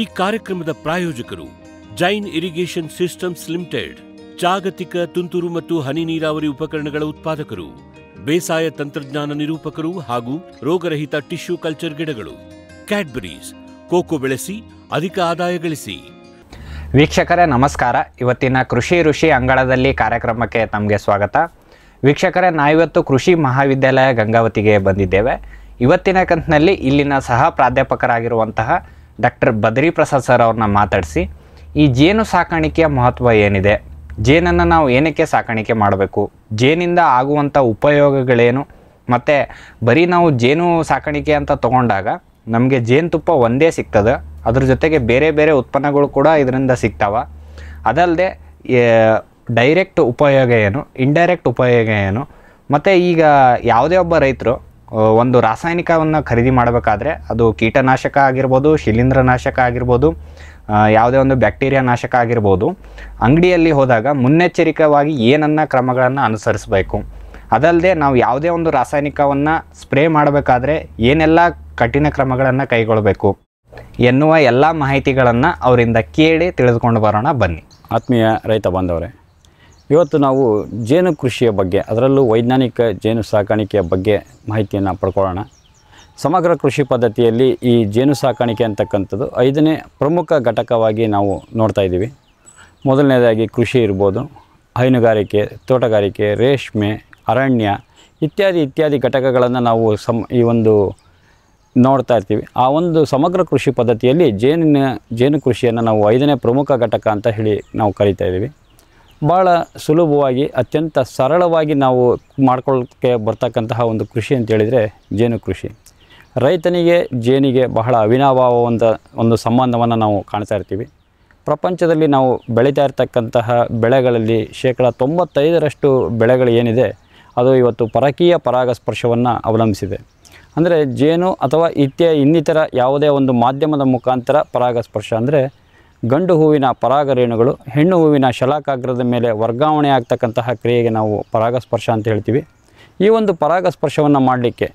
ಈ ಕಾರ್ಯಕ್ರಮದ ಪ್ರಾಯೋಜಕರು ಜೈನ್ ಇರಿಗೇಷನ್ ಸಿಸ್ಟಮ್ಸ್ ಲಿಮಿಟೆಡ್ ಜಾಗತಿಕ ತುಂತುರು ಮತ್ತು ಹನಿ ನೀರಾವರಿ ಉಪಕರಣಗಳ ಉತ್ಪಾದಕರು ಬೇಸಾಯ ತಂತ್ರಜ್ಞಾನ ನಿರೂಪಕರು ಹಾಗೂ ರೋಗರಹಿತ ಟಿಶ್ಯೂ ಕಲ್ಚರ್ ಗಿಡಗಳು ಕ್ಯಾಡ್ಬರೀಸ್ ಕೋಕೋ ಬೆಳೆಸಿ ಅಧಿಕ ಆದಾಯ ಗಳಿಸಿ ವೀಕ್ಷಕರೇ ನಮಸ್ಕಾರ ಇವತ್ತಿನ ಕೃಷಿ ಋಷಿ ಅಂಗಳದಲ್ಲಿ ಕಾರ್ಯಕ್ರಮಕ್ಕೆ ತಮಗೆ ಸ್ವಾಗತ ವೀಕ್ಷಕರೇ ನಾವಿವತ್ತು ಕೃಷಿ ಮಹಾವಿದ್ಯಾಲಯ ಗಂಗಾವತಿಗೆ ಬಂದಿದ್ದೇವೆ ಇವತ್ತಿನ ಕಂತಿನಲ್ಲಿ ಇಲ್ಲಿನ ಸಹ ಪ್ರಾಧ್ಯಾಪಕರಾಗಿರುವಂತಹ ಡಾಕ್ಟರ್ ಬದ್ರಿ ಪ್ರಸಾದ್ ಸರ್ ಅವ್ರನ್ನ ಮಾತಾಡಿಸಿ ಈ ಜೇನು ಸಾಕಾಣಿಕೆಯ ಮಹತ್ವ ಏನಿದೆ ಜೇನನ್ನು ನಾವು ಏನಕ್ಕೆ ಸಾಕಾಣಿಕೆ ಮಾಡಬೇಕು ಜೇನಿಂದ ಆಗುವಂಥ ಉಪಯೋಗಗಳೇನು ಮತ್ತು ಬರೀ ನಾವು ಜೇನು ಸಾಕಾಣಿಕೆ ಅಂತ ತೊಗೊಂಡಾಗ ನಮಗೆ ಜೇನುತುಪ್ಪ ಒಂದೇ ಸಿಗ್ತದೆ ಅದ್ರ ಜೊತೆಗೆ ಬೇರೆ ಬೇರೆ ಉತ್ಪನ್ನಗಳು ಕೂಡ ಇದರಿಂದ ಸಿಗ್ತಾವ ಅದಲ್ಲದೆ ಡೈರೆಕ್ಟ್ ಉಪಯೋಗ ಏನು ಇಂಡೈರೆಕ್ಟ್ ಉಪಯೋಗ ಏನು ಮತ್ತು ಈಗ ಯಾವುದೇ ಒಬ್ಬ ರೈತರು ಒಂದು ರಾಸಾಯನಿಕವನ್ನು ಖರೀದಿ ಮಾಡಬೇಕಾದ್ರೆ ಅದು ಕೀಟನಾಶಕ ಆಗಿರ್ಬೋದು ಶಿಲೀಂಧ್ರನಾಶಕ ಆಗಿರ್ಬೋದು ಯಾವುದೇ ಒಂದು ಬ್ಯಾಕ್ಟೀರಿಯಾ ನಾಶಕ ಆಗಿರ್ಬೋದು ಅಂಗಡಿಯಲ್ಲಿ ಹೋದಾಗ ಮುನ್ನೆಚ್ಚರಿಕವಾಗಿ ಏನನ್ನ ಕ್ರಮಗಳನ್ನು ಅನುಸರಿಸಬೇಕು ಅದಲ್ಲದೆ ನಾವು ಯಾವುದೇ ಒಂದು ರಾಸಾಯನಿಕವನ್ನು ಸ್ಪ್ರೇ ಮಾಡಬೇಕಾದ್ರೆ ಏನೆಲ್ಲ ಕಠಿಣ ಕ್ರಮಗಳನ್ನು ಕೈಗೊಳ್ಳಬೇಕು ಎನ್ನುವ ಎಲ್ಲ ಮಾಹಿತಿಗಳನ್ನು ಅವರಿಂದ ಕೇಳಿ ತಿಳಿದುಕೊಂಡು ಬರೋಣ ಬನ್ನಿ ಆತ್ಮೀಯ ರೈತ ಬಾಂಧವರೇ ಇವತ್ತು ನಾವು ಜೇನು ಕೃಷಿಯ ಬಗ್ಗೆ ಅದರಲ್ಲೂ ವೈಜ್ಞಾನಿಕ ಜೇನು ಸಾಕಾಣಿಕೆಯ ಬಗ್ಗೆ ಮಾಹಿತಿಯನ್ನು ಪಡ್ಕೊಳ್ಳೋಣ ಸಮಗ್ರ ಕೃಷಿ ಪದ್ಧತಿಯಲ್ಲಿ ಈ ಜೇನು ಸಾಕಾಣಿಕೆ ಅಂತಕ್ಕಂಥದ್ದು ಐದನೇ ಪ್ರಮುಖ ಘಟಕವಾಗಿ ನಾವು ನೋಡ್ತಾ ಇದ್ದೀವಿ ಮೊದಲನೇದಾಗಿ ಕೃಷಿ ಇರ್ಬೋದು ಹೈನುಗಾರಿಕೆ ತೋಟಗಾರಿಕೆ ರೇಷ್ಮೆ ಅರಣ್ಯ ಇತ್ಯಾದಿ ಇತ್ಯಾದಿ ಘಟಕಗಳನ್ನು ನಾವು ಸಮ್ ಈ ಒಂದು ನೋಡ್ತಾ ಇರ್ತೀವಿ ಆ ಒಂದು ಸಮಗ್ರ ಕೃಷಿ ಪದ್ಧತಿಯಲ್ಲಿ ಜೇನಿನ ಜೇನು ಕೃಷಿಯನ್ನು ನಾವು ಐದನೇ ಪ್ರಮುಖ ಘಟಕ ಅಂತ ಹೇಳಿ ನಾವು ಕರಿತಾ ಇದ್ದೀವಿ ಭಾಳ ಸುಲಭವಾಗಿ ಅತ್ಯಂತ ಸರಳವಾಗಿ ನಾವು ಮಾಡ್ಕೊಳ್ಳೋಕ್ಕೆ ಬರ್ತಕ್ಕಂತಹ ಒಂದು ಕೃಷಿ ಅಂತೇಳಿದರೆ ಜೇನು ಕೃಷಿ ರೈತನಿಗೆ ಜೇನಿಗೆ ಬಹಳ ಒಂದು ಒಂದು ಸಂಬಂಧವನ್ನು ನಾವು ಕಾಣ್ತಾ ಇರ್ತೀವಿ ಪ್ರಪಂಚದಲ್ಲಿ ನಾವು ಬೆಳೀತಾ ಇರ್ತಕ್ಕಂತಹ ಬೆಳೆಗಳಲ್ಲಿ ಶೇಕಡ ತೊಂಬತ್ತೈದರಷ್ಟು ಬೆಳೆಗಳು ಏನಿದೆ ಅದು ಇವತ್ತು ಪರಕೀಯ ಪರಾಗಸ್ಪರ್ಶವನ್ನು ಅವಲಂಬಿಸಿದೆ ಅಂದರೆ ಜೇನು ಅಥವಾ ಇತ್ಯ ಇನ್ನಿತರ ಯಾವುದೇ ಒಂದು ಮಾಧ್ಯಮದ ಮುಖಾಂತರ ಪರಾಗಸ್ಪರ್ಶ ಅಂದರೆ ಗಂಡು ಹೂವಿನ ರೇಣುಗಳು ಹೆಣ್ಣು ಹೂವಿನ ಶಲಾಕಾಗ್ರದ ಮೇಲೆ ವರ್ಗಾವಣೆ ಆಗ್ತಕ್ಕಂತಹ ಕ್ರಿಯೆಗೆ ನಾವು ಪರಾಗಸ್ಪರ್ಶ ಅಂತ ಹೇಳ್ತೀವಿ ಈ ಒಂದು ಪರಾಗಸ್ಪರ್ಶವನ್ನು ಮಾಡಲಿಕ್ಕೆ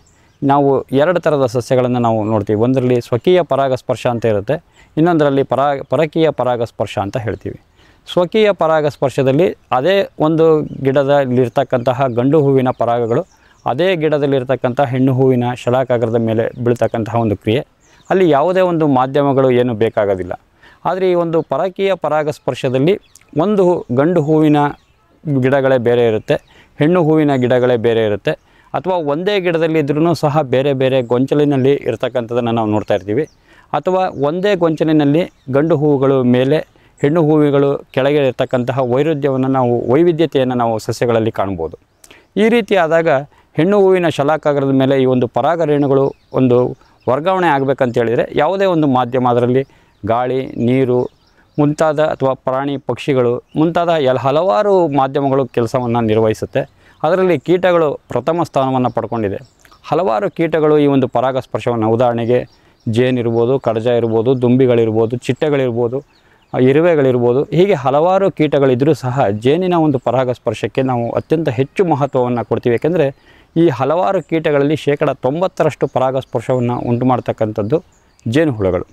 ನಾವು ಎರಡು ಥರದ ಸಸ್ಯಗಳನ್ನು ನಾವು ನೋಡ್ತೀವಿ ಒಂದರಲ್ಲಿ ಸ್ವಕೀಯ ಪರಾಗಸ್ಪರ್ಶ ಅಂತ ಇರುತ್ತೆ ಇನ್ನೊಂದರಲ್ಲಿ ಪರಾಗ ಪರಕೀಯ ಪರಾಗಸ್ಪರ್ಶ ಅಂತ ಹೇಳ್ತೀವಿ ಸ್ವಕೀಯ ಪರಾಗಸ್ಪರ್ಶದಲ್ಲಿ ಅದೇ ಒಂದು ಗಿಡದಲ್ಲಿರ್ತಕ್ಕಂತಹ ಗಂಡು ಹೂವಿನ ಪರಾಗಗಳು ಅದೇ ಗಿಡದಲ್ಲಿರ್ತಕ್ಕಂಥ ಹೆಣ್ಣು ಹೂವಿನ ಶಲಾಕಾಗ್ರದ ಮೇಲೆ ಬೀಳ್ತಕ್ಕಂತಹ ಒಂದು ಕ್ರಿಯೆ ಅಲ್ಲಿ ಯಾವುದೇ ಒಂದು ಮಾಧ್ಯಮಗಳು ಏನು ಬೇಕಾಗೋದಿಲ್ಲ ಆದರೆ ಈ ಒಂದು ಪರಕೀಯ ಪರಾಗಸ್ಪರ್ಶದಲ್ಲಿ ಒಂದು ಗಂಡು ಹೂವಿನ ಗಿಡಗಳೇ ಬೇರೆ ಇರುತ್ತೆ ಹೆಣ್ಣು ಹೂವಿನ ಗಿಡಗಳೇ ಬೇರೆ ಇರುತ್ತೆ ಅಥವಾ ಒಂದೇ ಗಿಡದಲ್ಲಿ ಇದ್ರೂ ಸಹ ಬೇರೆ ಬೇರೆ ಗೊಂಚಲಿನಲ್ಲಿ ಇರತಕ್ಕಂಥದ್ದನ್ನು ನಾವು ನೋಡ್ತಾ ಇರ್ತೀವಿ ಅಥವಾ ಒಂದೇ ಗೊಂಚಲಿನಲ್ಲಿ ಗಂಡು ಹೂವುಗಳು ಮೇಲೆ ಹೆಣ್ಣು ಹೂವುಗಳು ಕೆಳಗೆ ಇರತಕ್ಕಂತಹ ವೈರುಧ್ಯವನ್ನು ನಾವು ವೈವಿಧ್ಯತೆಯನ್ನು ನಾವು ಸಸ್ಯಗಳಲ್ಲಿ ಕಾಣ್ಬೋದು ಈ ರೀತಿಯಾದಾಗ ಹೆಣ್ಣು ಹೂವಿನ ಶಲಾಕಾಗರದ ಮೇಲೆ ಈ ಒಂದು ಪರಾಗ ರೇಣುಗಳು ಒಂದು ವರ್ಗಾವಣೆ ಆಗಬೇಕಂತ ಹೇಳಿದರೆ ಯಾವುದೇ ಒಂದು ಮಾಧ್ಯಮ ಅದರಲ್ಲಿ ಗಾಳಿ ನೀರು ಮುಂತಾದ ಅಥವಾ ಪ್ರಾಣಿ ಪಕ್ಷಿಗಳು ಮುಂತಾದ ಎಲ್ಲ ಹಲವಾರು ಮಾಧ್ಯಮಗಳು ಕೆಲಸವನ್ನು ನಿರ್ವಹಿಸುತ್ತೆ ಅದರಲ್ಲಿ ಕೀಟಗಳು ಪ್ರಥಮ ಸ್ಥಾನವನ್ನು ಪಡ್ಕೊಂಡಿದೆ ಹಲವಾರು ಕೀಟಗಳು ಈ ಒಂದು ಪರಾಗಸ್ಪರ್ಶವನ್ನು ಉದಾಹರಣೆಗೆ ಜೇನಿರ್ಬೋದು ಕಡಜ ಇರ್ಬೋದು ದುಂಬಿಗಳಿರ್ಬೋದು ಚಿಟ್ಟೆಗಳಿರ್ಬೋದು ಇರುವೆಗಳಿರ್ಬೋದು ಹೀಗೆ ಹಲವಾರು ಕೀಟಗಳಿದ್ದರೂ ಸಹ ಜೇನಿನ ಒಂದು ಪರಾಗಸ್ಪರ್ಶಕ್ಕೆ ನಾವು ಅತ್ಯಂತ ಹೆಚ್ಚು ಮಹತ್ವವನ್ನು ಕೊಡ್ತೀವಿ ಏಕೆಂದರೆ ಈ ಹಲವಾರು ಕೀಟಗಳಲ್ಲಿ ಶೇಕಡ ತೊಂಬತ್ತರಷ್ಟು ಪರಾಗಸ್ಪರ್ಶವನ್ನು ಉಂಟು ಮಾಡ್ತಕ್ಕಂಥದ್ದು ಜೇನುಹುಳುಗಳು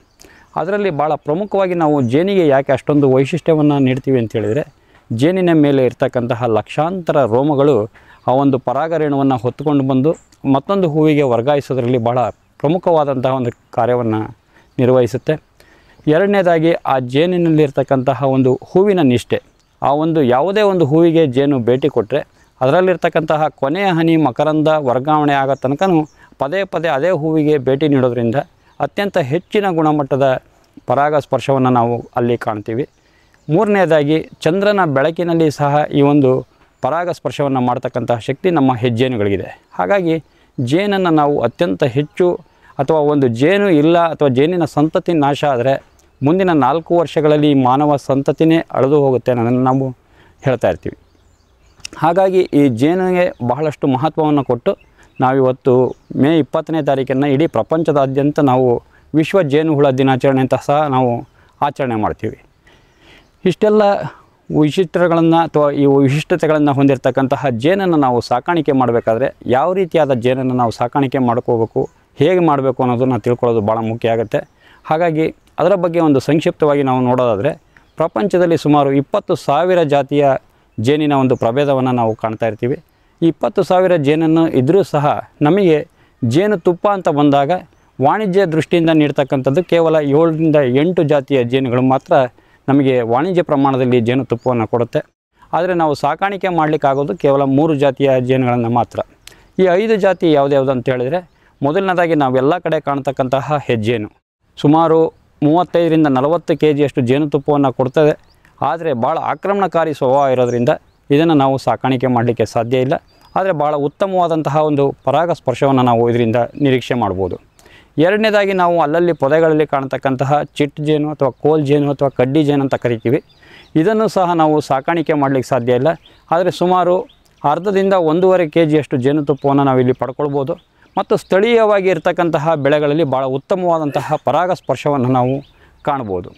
ಅದರಲ್ಲಿ ಭಾಳ ಪ್ರಮುಖವಾಗಿ ನಾವು ಜೇನಿಗೆ ಯಾಕೆ ಅಷ್ಟೊಂದು ವೈಶಿಷ್ಟ್ಯವನ್ನು ನೀಡ್ತೀವಿ ಅಂತ ಜೇನಿನ ಮೇಲೆ ಇರ್ತಕ್ಕಂತಹ ಲಕ್ಷಾಂತರ ರೋಮಗಳು ಆ ಒಂದು ಪರಾಗರೇಣುವನ್ನು ಹೊತ್ತುಕೊಂಡು ಬಂದು ಮತ್ತೊಂದು ಹೂವಿಗೆ ವರ್ಗಾಯಿಸೋದ್ರಲ್ಲಿ ಭಾಳ ಪ್ರಮುಖವಾದಂತಹ ಒಂದು ಕಾರ್ಯವನ್ನು ನಿರ್ವಹಿಸುತ್ತೆ ಎರಡನೇದಾಗಿ ಆ ಜೇನಿನಲ್ಲಿರ್ತಕ್ಕಂತಹ ಒಂದು ಹೂವಿನ ನಿಷ್ಠೆ ಆ ಒಂದು ಯಾವುದೇ ಒಂದು ಹೂವಿಗೆ ಜೇನು ಭೇಟಿ ಕೊಟ್ಟರೆ ಅದರಲ್ಲಿರ್ತಕ್ಕಂತಹ ಕೊನೆಯ ಹನಿ ಮಕರಂದ ವರ್ಗಾವಣೆ ಆಗೋ ತನಕ ಪದೇ ಪದೇ ಅದೇ ಹೂವಿಗೆ ಭೇಟಿ ನೀಡೋದ್ರಿಂದ ಅತ್ಯಂತ ಹೆಚ್ಚಿನ ಗುಣಮಟ್ಟದ ಪರಾಗಸ್ಪರ್ಶವನ್ನು ನಾವು ಅಲ್ಲಿ ಕಾಣ್ತೀವಿ ಮೂರನೇದಾಗಿ ಚಂದ್ರನ ಬೆಳಕಿನಲ್ಲಿ ಸಹ ಈ ಒಂದು ಪರಾಗಸ್ಪರ್ಶವನ್ನು ಮಾಡ್ತಕ್ಕಂತಹ ಶಕ್ತಿ ನಮ್ಮ ಹೆಜ್ಜೇನುಗಳಿಗಿದೆ ಹಾಗಾಗಿ ಜೇನನ್ನು ನಾವು ಅತ್ಯಂತ ಹೆಚ್ಚು ಅಥವಾ ಒಂದು ಜೇನು ಇಲ್ಲ ಅಥವಾ ಜೇನಿನ ಸಂತತಿ ನಾಶ ಆದರೆ ಮುಂದಿನ ನಾಲ್ಕು ವರ್ಷಗಳಲ್ಲಿ ಮಾನವ ಸಂತತಿನೇ ಅಳೆದು ಹೋಗುತ್ತೆ ಅನ್ನೋದನ್ನು ನಾವು ಹೇಳ್ತಾ ಇರ್ತೀವಿ ಹಾಗಾಗಿ ಈ ಜೇನಿಗೆ ಬಹಳಷ್ಟು ಮಹತ್ವವನ್ನು ಕೊಟ್ಟು ನಾವಿವತ್ತು ಮೇ ಇಪ್ಪತ್ತನೇ ತಾರೀಕನ್ನು ಇಡೀ ಪ್ರಪಂಚದಾದ್ಯಂತ ನಾವು ವಿಶ್ವ ಜೇನುಹುಳ ದಿನಾಚರಣೆ ಅಂತ ಸಹ ನಾವು ಆಚರಣೆ ಮಾಡ್ತೀವಿ ಇಷ್ಟೆಲ್ಲ ವಿಶಿಷ್ಟಗಳನ್ನು ಅಥವಾ ಈ ವಿಶಿಷ್ಟತೆಗಳನ್ನು ಹೊಂದಿರತಕ್ಕಂತಹ ಜೇನನ್ನು ನಾವು ಸಾಕಾಣಿಕೆ ಮಾಡಬೇಕಾದ್ರೆ ಯಾವ ರೀತಿಯಾದ ಜೇನನ್ನು ನಾವು ಸಾಕಾಣಿಕೆ ಮಾಡ್ಕೋಬೇಕು ಹೇಗೆ ಮಾಡಬೇಕು ಅನ್ನೋದನ್ನು ತಿಳ್ಕೊಳ್ಳೋದು ಭಾಳ ಮುಖ್ಯ ಆಗುತ್ತೆ ಹಾಗಾಗಿ ಅದರ ಬಗ್ಗೆ ಒಂದು ಸಂಕ್ಷಿಪ್ತವಾಗಿ ನಾವು ನೋಡೋದಾದರೆ ಪ್ರಪಂಚದಲ್ಲಿ ಸುಮಾರು ಇಪ್ಪತ್ತು ಸಾವಿರ ಜಾತಿಯ ಜೇನಿನ ಒಂದು ಪ್ರಭೇದವನ್ನು ನಾವು ಕಾಣ್ತಾ ಇರ್ತೀವಿ ಇಪ್ಪತ್ತು ಸಾವಿರ ಜೇನನ್ನು ಇದ್ದರೂ ಸಹ ನಮಗೆ ಜೇನುತುಪ್ಪ ಅಂತ ಬಂದಾಗ ವಾಣಿಜ್ಯ ದೃಷ್ಟಿಯಿಂದ ನೀಡ್ತಕ್ಕಂಥದ್ದು ಕೇವಲ ಏಳರಿಂದ ಎಂಟು ಜಾತಿಯ ಜೇನುಗಳು ಮಾತ್ರ ನಮಗೆ ವಾಣಿಜ್ಯ ಪ್ರಮಾಣದಲ್ಲಿ ಜೇನುತುಪ್ಪವನ್ನು ಕೊಡುತ್ತೆ ಆದರೆ ನಾವು ಸಾಕಾಣಿಕೆ ಮಾಡಲಿಕ್ಕಾಗೋದು ಕೇವಲ ಮೂರು ಜಾತಿಯ ಜೇನುಗಳನ್ನು ಮಾತ್ರ ಈ ಐದು ಜಾತಿ ಯಾವುದ್ಯಾವುದು ಅಂತ ಹೇಳಿದರೆ ಮೊದಲನೇದಾಗಿ ನಾವು ಎಲ್ಲ ಕಡೆ ಕಾಣ್ತಕ್ಕಂತಹ ಹೆಜ್ಜೇನು ಸುಮಾರು ಮೂವತ್ತೈದರಿಂದ ನಲವತ್ತು ಕೆ ಜಿಯಷ್ಟು ಜೇನುತುಪ್ಪವನ್ನು ಕೊಡ್ತದೆ ಆದರೆ ಭಾಳ ಆಕ್ರಮಣಕಾರಿ ಸ್ವಭಾವ ಇರೋದರಿಂದ ಇದನ್ನು ನಾವು ಸಾಕಾಣಿಕೆ ಮಾಡಲಿಕ್ಕೆ ಸಾಧ್ಯ ಇಲ್ಲ ಆದರೆ ಭಾಳ ಉತ್ತಮವಾದಂತಹ ಒಂದು ಪರಾಗಸ್ಪರ್ಶವನ್ನು ನಾವು ಇದರಿಂದ ನಿರೀಕ್ಷೆ ಮಾಡ್ಬೋದು ಎರಡನೇದಾಗಿ ನಾವು ಅಲ್ಲಲ್ಲಿ ಪೊದೆಗಳಲ್ಲಿ ಕಾಣತಕ್ಕಂತಹ ಚಿಟ್ ಜೇನು ಅಥವಾ ಕೋಲ್ ಜೇನು ಅಥವಾ ಕಡ್ಡಿ ಜೇನು ಅಂತ ಕರಿತೀವಿ ಇದನ್ನು ಸಹ ನಾವು ಸಾಕಾಣಿಕೆ ಮಾಡಲಿಕ್ಕೆ ಸಾಧ್ಯ ಇಲ್ಲ ಆದರೆ ಸುಮಾರು ಅರ್ಧದಿಂದ ಒಂದೂವರೆ ಕೆ ಜಿಯಷ್ಟು ಜೇನುತುಪ್ಪವನ್ನು ನಾವು ಇಲ್ಲಿ ಪಡ್ಕೊಳ್ಬೋದು ಮತ್ತು ಸ್ಥಳೀಯವಾಗಿ ಇರತಕ್ಕಂತಹ ಬೆಳೆಗಳಲ್ಲಿ ಭಾಳ ಉತ್ತಮವಾದಂತಹ ಪರಾಗಸ್ಪರ್ಶವನ್ನು ನಾವು ಕಾಣ್ಬೋದು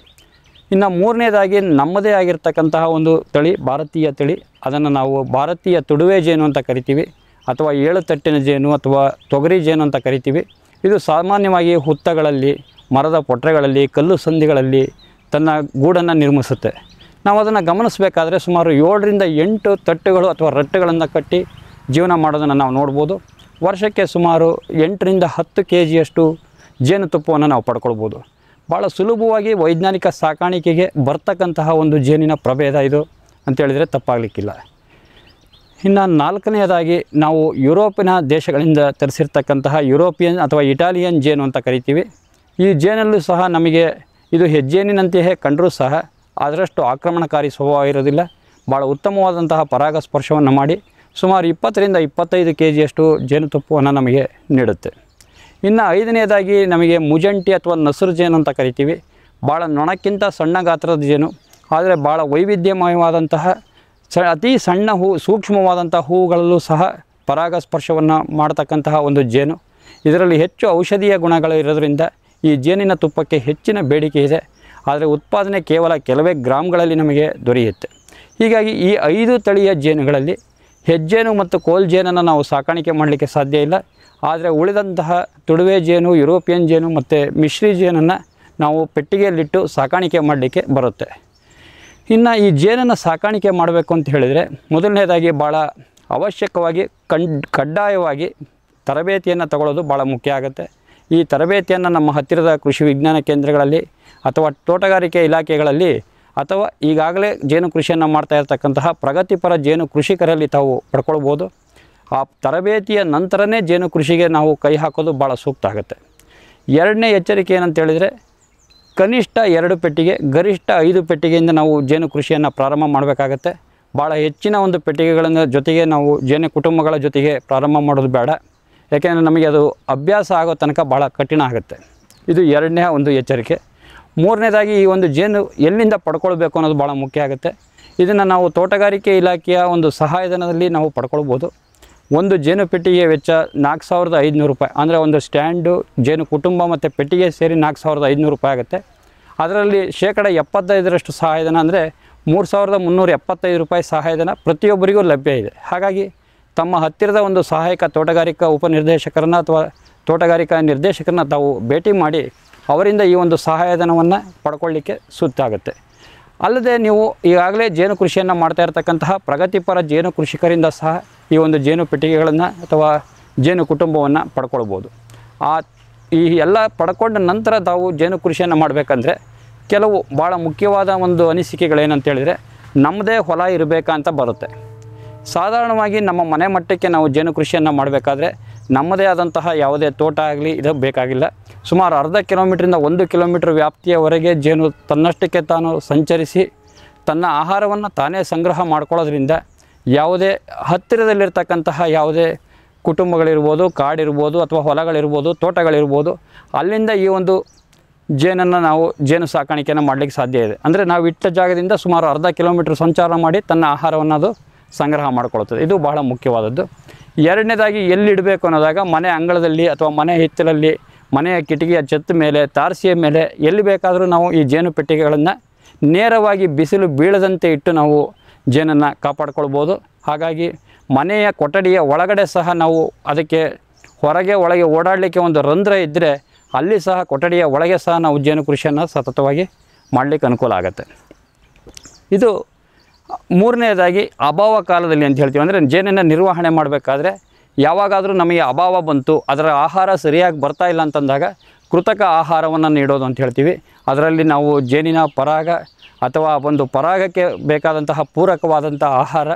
ಇನ್ನು ಮೂರನೇದಾಗಿ ನಮ್ಮದೇ ಆಗಿರ್ತಕ್ಕಂತಹ ಒಂದು ತಳಿ ಭಾರತೀಯ ತಳಿ ಅದನ್ನು ನಾವು ಭಾರತೀಯ ತುಡುವೆ ಜೇನು ಅಂತ ಕರಿತೀವಿ ಅಥವಾ ಏಳು ತಟ್ಟಿನ ಜೇನು ಅಥವಾ ತೊಗರಿ ಜೇನು ಅಂತ ಕರಿತೀವಿ ಇದು ಸಾಮಾನ್ಯವಾಗಿ ಹುತ್ತಗಳಲ್ಲಿ ಮರದ ಪೊಟ್ರೆಗಳಲ್ಲಿ ಕಲ್ಲು ಸಂಧಿಗಳಲ್ಲಿ ತನ್ನ ಗೂಡನ್ನು ನಿರ್ಮಿಸುತ್ತೆ ನಾವು ಅದನ್ನು ಗಮನಿಸಬೇಕಾದ್ರೆ ಸುಮಾರು ಏಳರಿಂದ ಎಂಟು ತಟ್ಟುಗಳು ಅಥವಾ ರಟ್ಟೆಗಳನ್ನು ಕಟ್ಟಿ ಜೀವನ ಮಾಡೋದನ್ನು ನಾವು ನೋಡ್ಬೋದು ವರ್ಷಕ್ಕೆ ಸುಮಾರು ಎಂಟರಿಂದ ಹತ್ತು ಕೆ ಜಿಯಷ್ಟು ಜೇನುತುಪ್ಪವನ್ನು ನಾವು ಪಡ್ಕೊಳ್ಬೋದು ಭಾಳ ಸುಲಭವಾಗಿ ವೈಜ್ಞಾನಿಕ ಸಾಕಾಣಿಕೆಗೆ ಬರ್ತಕ್ಕಂತಹ ಒಂದು ಜೇನಿನ ಪ್ರಭೇದ ಇದು ಅಂತೇಳಿದರೆ ತಪ್ಪಾಗಲಿಕ್ಕಿಲ್ಲ ಇನ್ನು ನಾಲ್ಕನೆಯದಾಗಿ ನಾವು ಯುರೋಪಿನ ದೇಶಗಳಿಂದ ತರಿಸಿರ್ತಕ್ಕಂತಹ ಯುರೋಪಿಯನ್ ಅಥವಾ ಇಟಾಲಿಯನ್ ಜೇನು ಅಂತ ಕರಿತೀವಿ ಈ ಜೇನಲ್ಲೂ ಸಹ ನಮಗೆ ಇದು ಹೆಜ್ಜೇನಿನಂತೆಯೇ ಕಂಡರೂ ಸಹ ಅದರಷ್ಟು ಆಕ್ರಮಣಕಾರಿ ಸ್ವಭಾವ ಇರೋದಿಲ್ಲ ಭಾಳ ಉತ್ತಮವಾದಂತಹ ಪರಾಗಸ್ಪರ್ಶವನ್ನು ಮಾಡಿ ಸುಮಾರು ಇಪ್ಪತ್ತರಿಂದ ಇಪ್ಪತ್ತೈದು ಕೆ ಜಿಯಷ್ಟು ಜೇನುತುಪ್ಪವನ್ನು ನಮಗೆ ನೀಡುತ್ತೆ ಇನ್ನು ಐದನೇದಾಗಿ ನಮಗೆ ಮುಜಂಟಿ ಅಥವಾ ನಸರು ಜೇನು ಅಂತ ಕರಿತೀವಿ ಭಾಳ ನೊಣಕ್ಕಿಂತ ಸಣ್ಣ ಗಾತ್ರದ ಜೇನು ಆದರೆ ಭಾಳ ವೈವಿಧ್ಯಮಯವಾದಂತಹ ಸ ಅತಿ ಸಣ್ಣ ಹೂ ಸೂಕ್ಷ್ಮವಾದಂಥ ಹೂವುಗಳಲ್ಲೂ ಸಹ ಪರಾಗಸ್ಪರ್ಶವನ್ನು ಮಾಡತಕ್ಕಂತಹ ಒಂದು ಜೇನು ಇದರಲ್ಲಿ ಹೆಚ್ಚು ಔಷಧೀಯ ಗುಣಗಳು ಇರೋದರಿಂದ ಈ ಜೇನಿನ ತುಪ್ಪಕ್ಕೆ ಹೆಚ್ಚಿನ ಬೇಡಿಕೆ ಇದೆ ಆದರೆ ಉತ್ಪಾದನೆ ಕೇವಲ ಕೆಲವೇ ಗ್ರಾಮ್ಗಳಲ್ಲಿ ನಮಗೆ ದೊರೆಯುತ್ತೆ ಹೀಗಾಗಿ ಈ ಐದು ತಳಿಯ ಜೇನುಗಳಲ್ಲಿ ಹೆಜ್ಜೇನು ಮತ್ತು ಕೋಲ್ ಜೇನನ್ನು ನಾವು ಸಾಕಾಣಿಕೆ ಮಾಡಲಿಕ್ಕೆ ಸಾಧ್ಯ ಇಲ್ಲ ಆದರೆ ಉಳಿದಂತಹ ತುಡುವೆ ಜೇನು ಯುರೋಪಿಯನ್ ಜೇನು ಮತ್ತು ಮಿಶ್ರಿ ಜೇನನ್ನು ನಾವು ಪೆಟ್ಟಿಗೆಯಲ್ಲಿಟ್ಟು ಸಾಕಾಣಿಕೆ ಮಾಡಲಿಕ್ಕೆ ಬರುತ್ತೆ ಇನ್ನು ಈ ಜೇನನ್ನು ಸಾಕಾಣಿಕೆ ಮಾಡಬೇಕು ಅಂತ ಹೇಳಿದರೆ ಮೊದಲನೇದಾಗಿ ಭಾಳ ಅವಶ್ಯಕವಾಗಿ ಕಣ್ ಕಡ್ಡಾಯವಾಗಿ ತರಬೇತಿಯನ್ನು ತಗೊಳ್ಳೋದು ಭಾಳ ಮುಖ್ಯ ಆಗುತ್ತೆ ಈ ತರಬೇತಿಯನ್ನು ನಮ್ಮ ಹತ್ತಿರದ ಕೃಷಿ ವಿಜ್ಞಾನ ಕೇಂದ್ರಗಳಲ್ಲಿ ಅಥವಾ ತೋಟಗಾರಿಕೆ ಇಲಾಖೆಗಳಲ್ಲಿ ಅಥವಾ ಈಗಾಗಲೇ ಜೇನು ಕೃಷಿಯನ್ನು ಮಾಡ್ತಾ ಇರತಕ್ಕಂತಹ ಪ್ರಗತಿಪರ ಜೇನು ಕೃಷಿಕರಲ್ಲಿ ತಾವು ಪಡ್ಕೊಳ್ಬೋದು ಆ ತರಬೇತಿಯ ನಂತರನೇ ಜೇನು ಕೃಷಿಗೆ ನಾವು ಕೈ ಹಾಕೋದು ಭಾಳ ಸೂಕ್ತ ಆಗುತ್ತೆ ಎರಡನೇ ಎಚ್ಚರಿಕೆ ಏನಂತ ಕನಿಷ್ಠ ಎರಡು ಪೆಟ್ಟಿಗೆ ಗರಿಷ್ಠ ಐದು ಪೆಟ್ಟಿಗೆಯಿಂದ ನಾವು ಜೇನು ಕೃಷಿಯನ್ನು ಪ್ರಾರಂಭ ಮಾಡಬೇಕಾಗತ್ತೆ ಭಾಳ ಹೆಚ್ಚಿನ ಒಂದು ಪೆಟ್ಟಿಗೆಗಳನ್ನು ಜೊತೆಗೆ ನಾವು ಜೇನು ಕುಟುಂಬಗಳ ಜೊತೆಗೆ ಪ್ರಾರಂಭ ಮಾಡೋದು ಬೇಡ ಯಾಕೆಂದರೆ ನಮಗೆ ಅದು ಅಭ್ಯಾಸ ಆಗೋ ತನಕ ಭಾಳ ಕಠಿಣ ಆಗುತ್ತೆ ಇದು ಎರಡನೇ ಒಂದು ಎಚ್ಚರಿಕೆ ಮೂರನೇದಾಗಿ ಈ ಒಂದು ಜೇನು ಎಲ್ಲಿಂದ ಪಡ್ಕೊಳ್ಬೇಕು ಅನ್ನೋದು ಭಾಳ ಮುಖ್ಯ ಆಗುತ್ತೆ ಇದನ್ನು ನಾವು ತೋಟಗಾರಿಕೆ ಇಲಾಖೆಯ ಒಂದು ಸಹಾಯಧನದಲ್ಲಿ ನಾವು ಪಡ್ಕೊಳ್ಬೋದು ಒಂದು ಜೇನು ಪೆಟ್ಟಿಗೆ ವೆಚ್ಚ ನಾಲ್ಕು ಸಾವಿರದ ಐದುನೂರು ರೂಪಾಯಿ ಅಂದರೆ ಒಂದು ಸ್ಟ್ಯಾಂಡು ಜೇನು ಕುಟುಂಬ ಮತ್ತು ಪೆಟ್ಟಿಗೆ ಸೇರಿ ನಾಲ್ಕು ಸಾವಿರದ ಐದುನೂರು ರೂಪಾಯಿ ಆಗುತ್ತೆ ಅದರಲ್ಲಿ ಶೇಕಡ ಎಪ್ಪತ್ತೈದರಷ್ಟು ಸಹಾಯಧನ ಅಂದರೆ ಮೂರು ಸಾವಿರದ ಮುನ್ನೂರ ಎಪ್ಪತ್ತೈದು ರೂಪಾಯಿ ಸಹಾಯಧನ ಪ್ರತಿಯೊಬ್ಬರಿಗೂ ಲಭ್ಯ ಇದೆ ಹಾಗಾಗಿ ತಮ್ಮ ಹತ್ತಿರದ ಒಂದು ಸಹಾಯಕ ತೋಟಗಾರಿಕಾ ಉಪನಿರ್ದೇಶಕರನ್ನ ಅಥವಾ ತೋಟಗಾರಿಕಾ ನಿರ್ದೇಶಕರನ್ನ ತಾವು ಭೇಟಿ ಮಾಡಿ ಅವರಿಂದ ಈ ಒಂದು ಸಹಾಯಧನವನ್ನು ಪಡ್ಕೊಳ್ಳಿಕ್ಕೆ ಸೂಕ್ತ ಆಗುತ್ತೆ ಅಲ್ಲದೆ ನೀವು ಈಗಾಗಲೇ ಜೇನು ಕೃಷಿಯನ್ನು ಮಾಡ್ತಾ ಇರತಕ್ಕಂತಹ ಪ್ರಗತಿಪರ ಜೇನು ಕೃಷಿಕರಿಂದ ಸಹ ಈ ಒಂದು ಜೇನು ಪೆಟ್ಟಿಗೆಗಳನ್ನು ಅಥವಾ ಜೇನು ಕುಟುಂಬವನ್ನು ಪಡ್ಕೊಳ್ಬೋದು ಆ ಈ ಎಲ್ಲ ಪಡ್ಕೊಂಡ ನಂತರ ತಾವು ಜೇನು ಕೃಷಿಯನ್ನು ಮಾಡಬೇಕಂದ್ರೆ ಕೆಲವು ಭಾಳ ಮುಖ್ಯವಾದ ಒಂದು ಅನಿಸಿಕೆಗಳೇನಂತೇಳಿದರೆ ನಮ್ಮದೇ ಹೊಲ ಇರಬೇಕಂತ ಬರುತ್ತೆ ಸಾಧಾರಣವಾಗಿ ನಮ್ಮ ಮನೆ ಮಟ್ಟಕ್ಕೆ ನಾವು ಜೇನು ಕೃಷಿಯನ್ನು ಮಾಡಬೇಕಾದ್ರೆ ನಮ್ಮದೇ ಆದಂತಹ ಯಾವುದೇ ತೋಟ ಆಗಲಿ ಇದು ಬೇಕಾಗಿಲ್ಲ ಸುಮಾರು ಅರ್ಧ ಕಿಲೋಮೀಟ್ರಿಂದ ಒಂದು ಕಿಲೋಮೀಟ್ರ್ ವ್ಯಾಪ್ತಿಯವರೆಗೆ ಜೇನು ತನ್ನಷ್ಟಕ್ಕೆ ತಾನು ಸಂಚರಿಸಿ ತನ್ನ ಆಹಾರವನ್ನು ತಾನೇ ಸಂಗ್ರಹ ಮಾಡ್ಕೊಳ್ಳೋದ್ರಿಂದ ಯಾವುದೇ ಹತ್ತಿರದಲ್ಲಿರ್ತಕ್ಕಂತಹ ಯಾವುದೇ ಕುಟುಂಬಗಳಿರ್ಬೋದು ಕಾಡಿರ್ಬೋದು ಅಥವಾ ಹೊಲಗಳಿರ್ಬೋದು ತೋಟಗಳಿರ್ಬೋದು ಅಲ್ಲಿಂದ ಈ ಒಂದು ಜೇನನ್ನು ನಾವು ಜೇನು ಸಾಕಾಣಿಕೆಯನ್ನು ಮಾಡಲಿಕ್ಕೆ ಸಾಧ್ಯ ಇದೆ ಅಂದರೆ ನಾವು ಇಟ್ಟ ಜಾಗದಿಂದ ಸುಮಾರು ಅರ್ಧ ಕಿಲೋಮೀಟ್ರ್ ಸಂಚಾರ ಮಾಡಿ ತನ್ನ ಆಹಾರವನ್ನು ಅದು ಸಂಗ್ರಹ ಮಾಡಿಕೊಳ್ಳುತ್ತದೆ ಇದು ಬಹಳ ಮುಖ್ಯವಾದದ್ದು ಎರಡನೇದಾಗಿ ಎಲ್ಲಿಡಬೇಕು ಅನ್ನೋದಾಗ ಮನೆ ಅಂಗಳದಲ್ಲಿ ಅಥವಾ ಮನೆ ಹಿತ್ತಲಲ್ಲಿ ಮನೆಯ ಕಿಟಕಿಯ ಛತ್ತು ಮೇಲೆ ತಾರಸಿಯ ಮೇಲೆ ಎಲ್ಲಿ ಬೇಕಾದರೂ ನಾವು ಈ ಜೇನು ಪೆಟ್ಟಿಗೆಗಳನ್ನು ನೇರವಾಗಿ ಬಿಸಿಲು ಬೀಳದಂತೆ ಇಟ್ಟು ನಾವು ಜೇನನ್ನು ಕಾಪಾಡ್ಕೊಳ್ಬೋದು ಹಾಗಾಗಿ ಮನೆಯ ಕೊಠಡಿಯ ಒಳಗಡೆ ಸಹ ನಾವು ಅದಕ್ಕೆ ಹೊರಗೆ ಒಳಗೆ ಓಡಾಡಲಿಕ್ಕೆ ಒಂದು ರಂಧ್ರ ಇದ್ದರೆ ಅಲ್ಲಿ ಸಹ ಕೊಠಡಿಯ ಒಳಗೆ ಸಹ ನಾವು ಜೇನು ಕೃಷಿಯನ್ನು ಸತತವಾಗಿ ಮಾಡಲಿಕ್ಕೆ ಅನುಕೂಲ ಆಗುತ್ತೆ ಇದು ಮೂರನೇದಾಗಿ ಅಭಾವ ಕಾಲದಲ್ಲಿ ಅಂತ ಹೇಳ್ತೀವಿ ಅಂದರೆ ಜೇನನ್ನು ನಿರ್ವಹಣೆ ಮಾಡಬೇಕಾದ್ರೆ ಯಾವಾಗಾದರೂ ನಮಗೆ ಅಭಾವ ಬಂತು ಅದರ ಆಹಾರ ಸರಿಯಾಗಿ ಬರ್ತಾ ಇಲ್ಲ ಅಂತಂದಾಗ ಕೃತಕ ಆಹಾರವನ್ನು ನೀಡೋದು ಅಂತ ಹೇಳ್ತೀವಿ ಅದರಲ್ಲಿ ನಾವು ಜೇನಿನ ಪರಾಗ ಅಥವಾ ಒಂದು ಪರಾಗಕ್ಕೆ ಬೇಕಾದಂತಹ ಪೂರಕವಾದಂಥ ಆಹಾರ